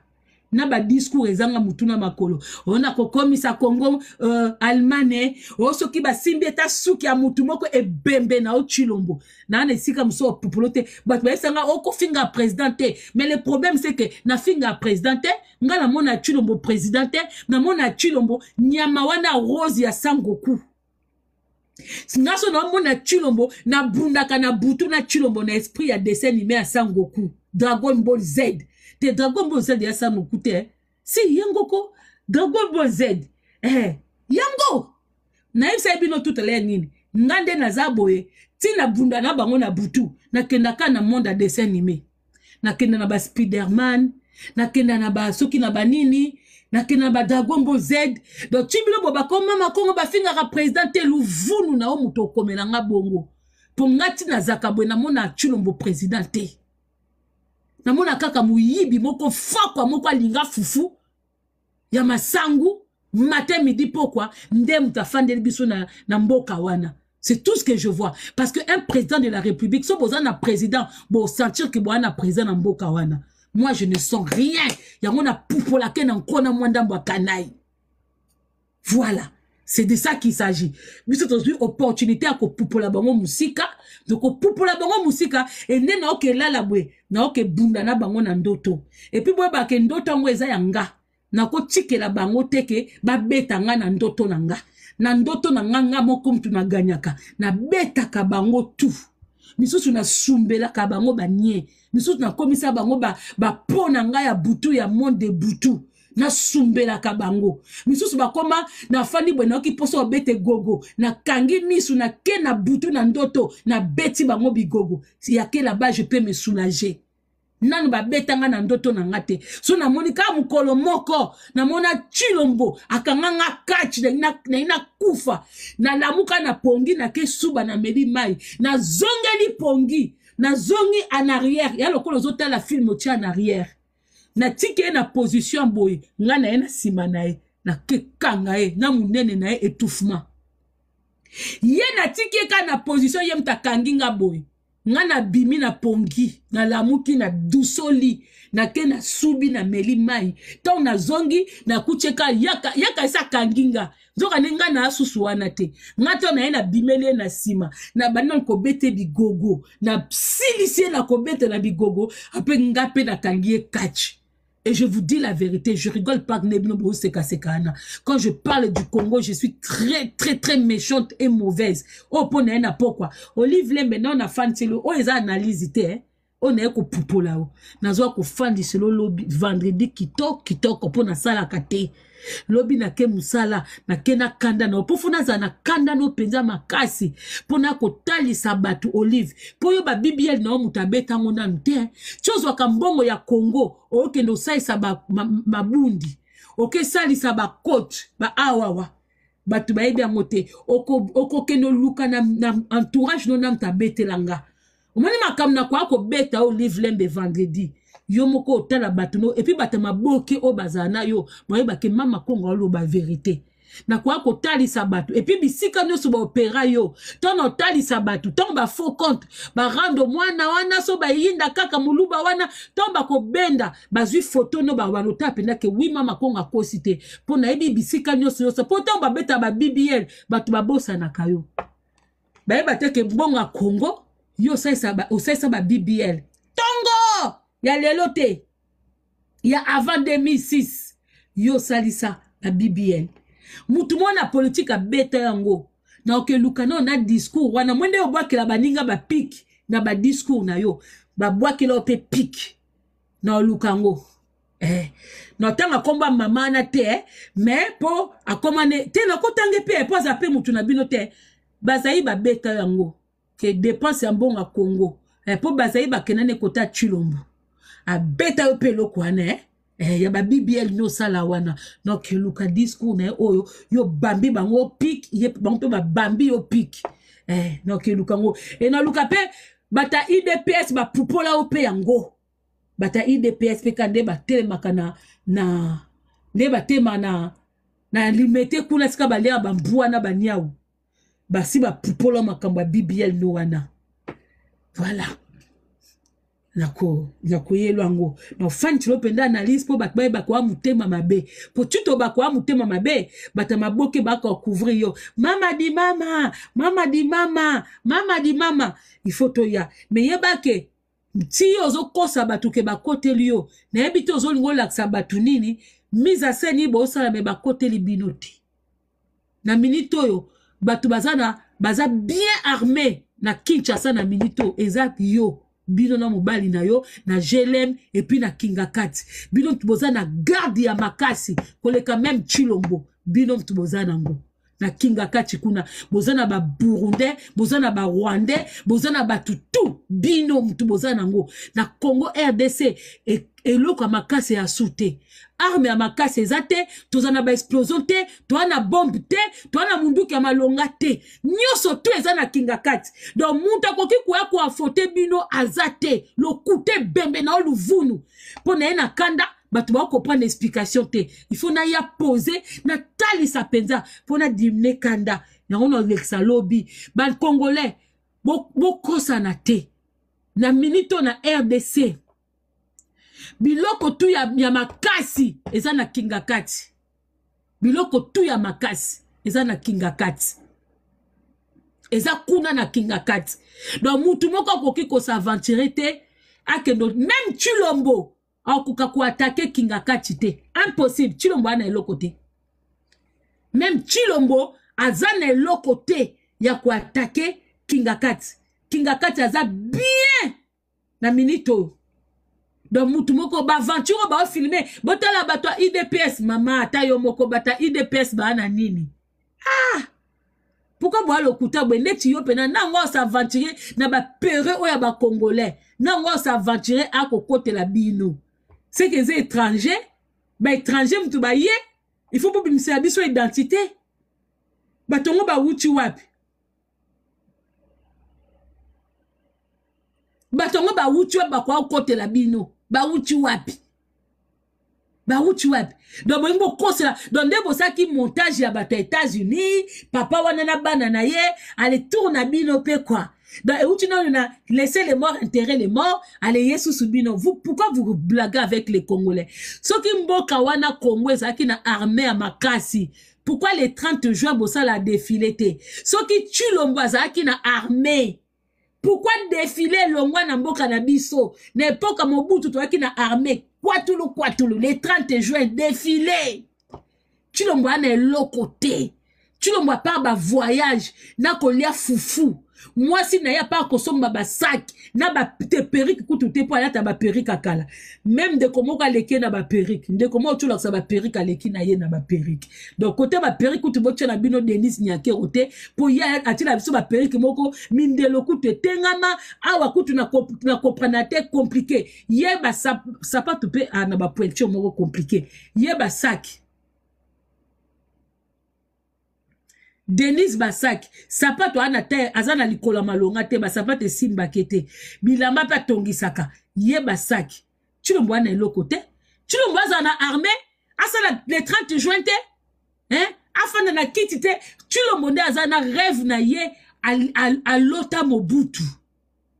na badiscours ezanga mutuna makolo ona kokomisa congo uh, allemagne oyo soki basimbi ata suki ya mutu moko ebembe na yo tshilombo nana esika mosu opupulo te bato bayebisanga okofinga ya président te mais le problème c'est que nafinga ya président te ngai namona ya tshilombo président te namona ya tshilombo nyama wana rose ya sangoku nga so naomona tshilombo nabundaka na butu na tshilombo na esprit ya dessin nime ya sangoku dragon ball z te dragon ball z ya sa moku te eh? si yango ko dragon ball z eh, yango nayebisa ye bino tutala ya nini nga nde naza boye ntina bunda na bango na butu nakendaka na monde ya dessin anime nakenda na baspiderman nakenda na basoki na banini nakenda na badragon bo z donc timbilo bo bakoma makongo bafingaka président te luvunu na yo moto okomela nga bongo mpo nga ntina azaka boye namona culombo président te namona kaka moyibi moko fokwa moko linga fufu ya masangu matin midi pokwa nde moto afandeli biso na, na mboka wana c'est tout ce que je vois parce que un président de la république so vous na président bo sentir que na président dans mboka wana moi je ne sens rien yango napupolake na nkona mwa ndambo voilà c'est de ça qu'il s'agit biso tozwi opportunité ya kopupola bango mosika de kopupola bango mosika e nde naoke elala boye naoke ebunda na bango na ndoto epui boye bake ndoto yango eza ya nga nakotikela bango te ke babeta nga na ndoto na nga na ndoto na nga nga moko mutu naganyaka nabetaka bango tu misusu nasumbelaka bango banie misusu nakomisa bango bapona ba, ba nga ya butu ya monde butu nasumbelaka bango misusu bakoma nafandi boye nayoki mposo babete gogo nakangi misu nake na butu na ndoto nabeti bango bigogo yake laba je peux me soulager nanu babetanga na ndoto na nga te so namoni kaka mokolo moko namona cilombo akanganga kachi nai nakufa nalamuka na pongi nake suba nameli mai nazongeli pongi nazongi en arrière ya lokola ozotala filme otya en arrière natiki ye na position boye ngai na ye na nsima na ye nakekanga ye nga monene na ye étouffement ye natiki ye kaka na position ye moto akangi nga boye nga nabimi napongi nalamuki nadusoli nake nasubi nameli mai ntango nazongi nakuti eka yaka, yaka esi akangi nga nzoka nde nga naasusu wana te nga to na ye nabimeli ye na nsima nabandi nani kobeta ye bigogo nasilisi ye na kobeta na bigogo ape nga mpe nakangi ye kachi Et je vous dis la vérité, je rigole pas Quand je parle du Congo, je suis très, très, très méchante et mauvaise. Oh, pour pourquoi? Olive Lembe, maintenant, on a fan, oh, ils analysé, hein. oyo naye kopupola o nazwa kofandisela lobi vendredi kitoko kitoko mpo nasalaka te lobi nake mosala nake nakanda na mpo funa azala na kanda no mpenza makasi mpo na kotalisa bato olive mpo oyo babibiele na yo moto abetango nanu te eh. ti ozwaka mbongo ya congo okende osalisa mabundi okesalisa bacoach baawawa bato bayebi yango te okokende oluka na entourage no na moto abetelanga oko omoni makambo na koya kobeta oyo livre lembe vendredi yo moko otala bato no epui bato ya maboke oyo bazala na yo boyeba ke mama kongo aloba verité nakoya kotalisa bato epui bisika nyonso baopera yo ntango otalisa bato ntango bafaux compte barando mwana wana so bayinda kaka moluba wana ntango bakobenda bazwi foto no babalota apendaki wi mama kongo akosi te mpo nayebi bisika nyonso nyonso mpo ntango babeta babibl bato babosanaka yo bayeba teke mbongo ya kongo ye osalisa babbl ntongo ya lelo te ya avant 2006 ye osalisa babbl mutu moko na politike abeta yango na okeluka na yo na discours wana mwende obwakela baninga bapike na badiscours na yo babwakela yo mpe pike na oluka yango eh. na otanga kombo mama wana te me eh, mpo akoma ne te nakotanga mpe mpo aza mpe mutu na bino te bazali babeta yango ke dépense ya mbongo congo mpo eh, bazali bakenda na ekota tshilombu abeta yo mpe eloko wana eh? Eh, ya babibl nyosala wana donc luka discours na ye oyo yobambi bango pik ye bango mpe babambi yo pik eh, donc eluka yango e naluka mpe bata idps bapupola yo mpe yango bata idps mpe ka nde batelemaka na, na nde batelemaka na, na limete kuna esika baliaka bambwana baniau basi bapupola makambo ya bbl no wana voilà nakoyelwa yango bafani tilo mpenza analyse mpo bato bayeba koya motema mabe mpo tuto bakoya motema mabe bato ya maboke bakocouvrir yo mama di mama mama di mama mama di mama ifaut toya me yebake ti ozokosa bato ke bakoteli yo nayebi te ozolinga olakisa bato nini mise aseni bosala me bakoteli bino te na minite oyo bato baza na baza bien armé na kinshasa na minito eza yo bino na mobali na yo na glm epui na kinga kati bino motu boza na garde ya makasi koleka meme chilombo bino motu boza nango na kinga kati kuna boza na baburundais boza na barwandais boza na bato tu bino motu boza nango na congo rdc e, eloko ya makasi ya su te arme ya makasi eza te toza na baexplosion te toza na bombe te toza na munduki ya malonga te nyonso tu eza na kinga kati donc moto akoki koya koafote bino aza te lokuta ebembe na yo luvunu mpo na ye na kanda bato bakoprendre explication te ifo naya pose natalisa mpenza mpo nadimine kanda yango nalekisa lobi bakongolais bokosana bo te na minito na rdc biloko tu ya, ya makasi eza na kinga kati biloko tu ya makasi eza na kinga kati eza kuna na kinga kati donc mutu moko akoki kosaventure te akende meme chilombo akoka koatake kinga kati te impossible chilombo aza na eloko te meme chilombo aza na eloko te ya koatake kinga kati kinga kati aza bien na minite oyo donc mutu moko baventure oyo baofilme botala bato ya idps mama ata yo moko bato ya idps baa na nini ah pourkui boya lokuta boye neti yo mpena nango osa aventure na bapere oyo ya bacongolais nango osa aventure akokotela bino seke eza étranger baétranger mutu baye il faut mpo bimisela biso identité bato ngo bawuti wapi bato ngo bawuti wapi bakoya kokotela bino bauchi wapi bauchi wapi ndo bolingi bokosela Don ça qui montage ya bato ya états-unis papa wana na bana na ye aletour bino pe kwa. Donc, et les morts, enterrer les morts, allez, Yesu Subino. Vous, pourquoi vous blaguez avec les Congolais? soki qui mboka wana Congo, ça qui na armée à Makasi. Pourquoi les 30 juin, bossa la défilé? Ce qui tue l'ombo, na armée. pourkui défile elongwa na mboka na biso na epoka mobutu toyaki na armée kwatulu kwatulu le 30 juin défile tulongwa na eloko te tulongwa par bavoyage na kolia fufu mwasi na ye apa akosomba basaki na baperike kutu te mpo alata baperike akala meme ndeko moko aleki ye na baperike ndeko moko otiolakisa baperike aleki na ye na baperike donc kote baperike kutu botia na bino denis nyakero te mpo ye atiela biso baperike moko mindelo kutu etengama awa kutu na koprana te komplike ye basapatu mpe ah, na bapointure moko komplike ye basaki denise basaki sapato ana te aza na likolo ya malonga te basapato esimbaki te bilamba mpe atongisaka ye basaki tulombo ana eloko te tulombo azala na arme asala le 30 juin te hein? afanda na kiti te tulombo nde aza na rêve na ye alota al, al, al mobutu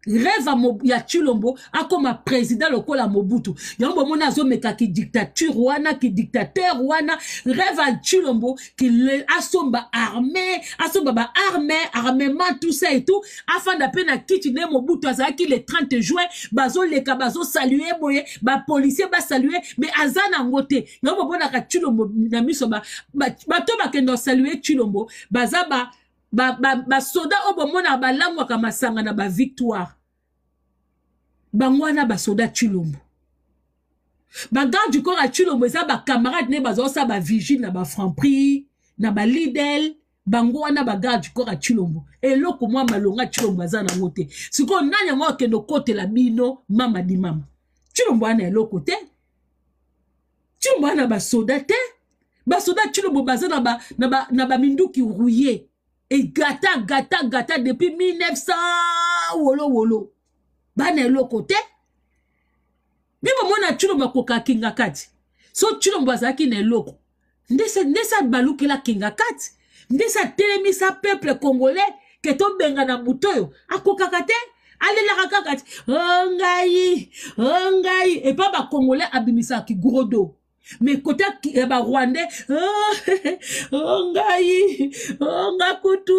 rêve ya chilombo akoma président lokola mobutu yango bomoni azomeka kidictature wana kidictateur wana rêve ya chilombo asomba armée asomba baarme armement tout ça et tout afanda mpe na kiti nde mobutu azalaki le 30 juin bazoleka bazosalue boye bapolisier basalue me aza nango te yango bomonaka chilombo na miso bato bakenda kosalue chilombo baza ba, ba basoda ba, ba oyo bomonaka balangwaka masanga na bavictoire bango wana basoda tulombo bagarde du corps ya tulombo eza bacamarade ne bazalosala bavigile na bafranprix na balidel bango wana bagarde du corps ya tulombo eloko mwa malonga tulombo aza nango te sikoyo nani yango akende okotela bino mama di mama tulombo wana eloko te tulombo wana basoda te basoda tulombo baza na baminduki ba, ba, ba rouye et gata gata gata depuis 1900 wolo wolo bana eloko te mimbo mona culombo akoka kinga kati so culombo azalaki na eloko ndese abalukela kinga kati ndese atelemisa peuple congolais ke tobenga na moto oyo akokaka te alelaka kaka ti o oh, ngai o oh, ngai epa bacongolais abimisaki gros dos me eh kota ya barwandais o oh, oh, ngai o oh, nga kutu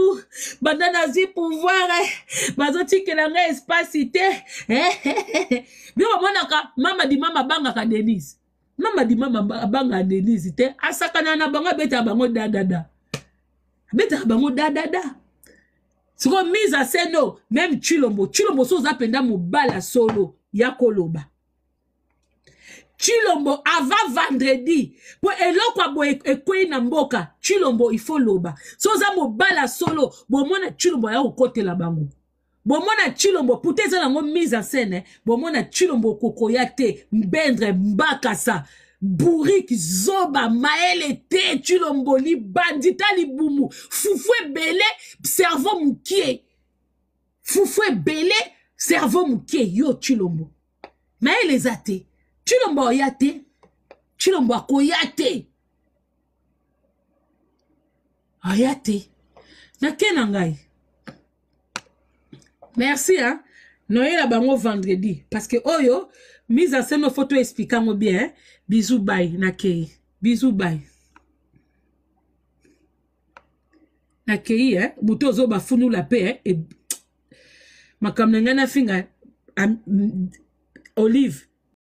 banda nazwi pouvoir eh, bazotikela ngai espace te eh, bino bamonaka mama dimama abangaka denise mama dimama abanga denise te asakana na bango abetaka bango dadada abetaka bango dadada sikoyo mise aseno meme tulombo tulombo so oza mpenza mobala solo ya koloba chilombo avant vendredi po eloko ya boye ekwei na mboka chilombo ifo loba so oza mobala solo bomona chilombo aya kokotela bango bomona chilombo puta eza nango mise en scène eh. bomona chilombo okokoya te mbendre mbakasa burik zoba mayele te chilombo libandi ta libumu fufu ebele cerveau mokie fufu ebele cerveau mokie yo chilombo mayele eza te chilombo oya te chilombo akoya te oya te nake na ngai merci a noyela bango vendredi parce que oyo mise en scène foto explique ango bien bizu bai nakei bizu bai nakei eh? moto ozoyoba funula mpe eh? e... makambo na ngai nafinga olive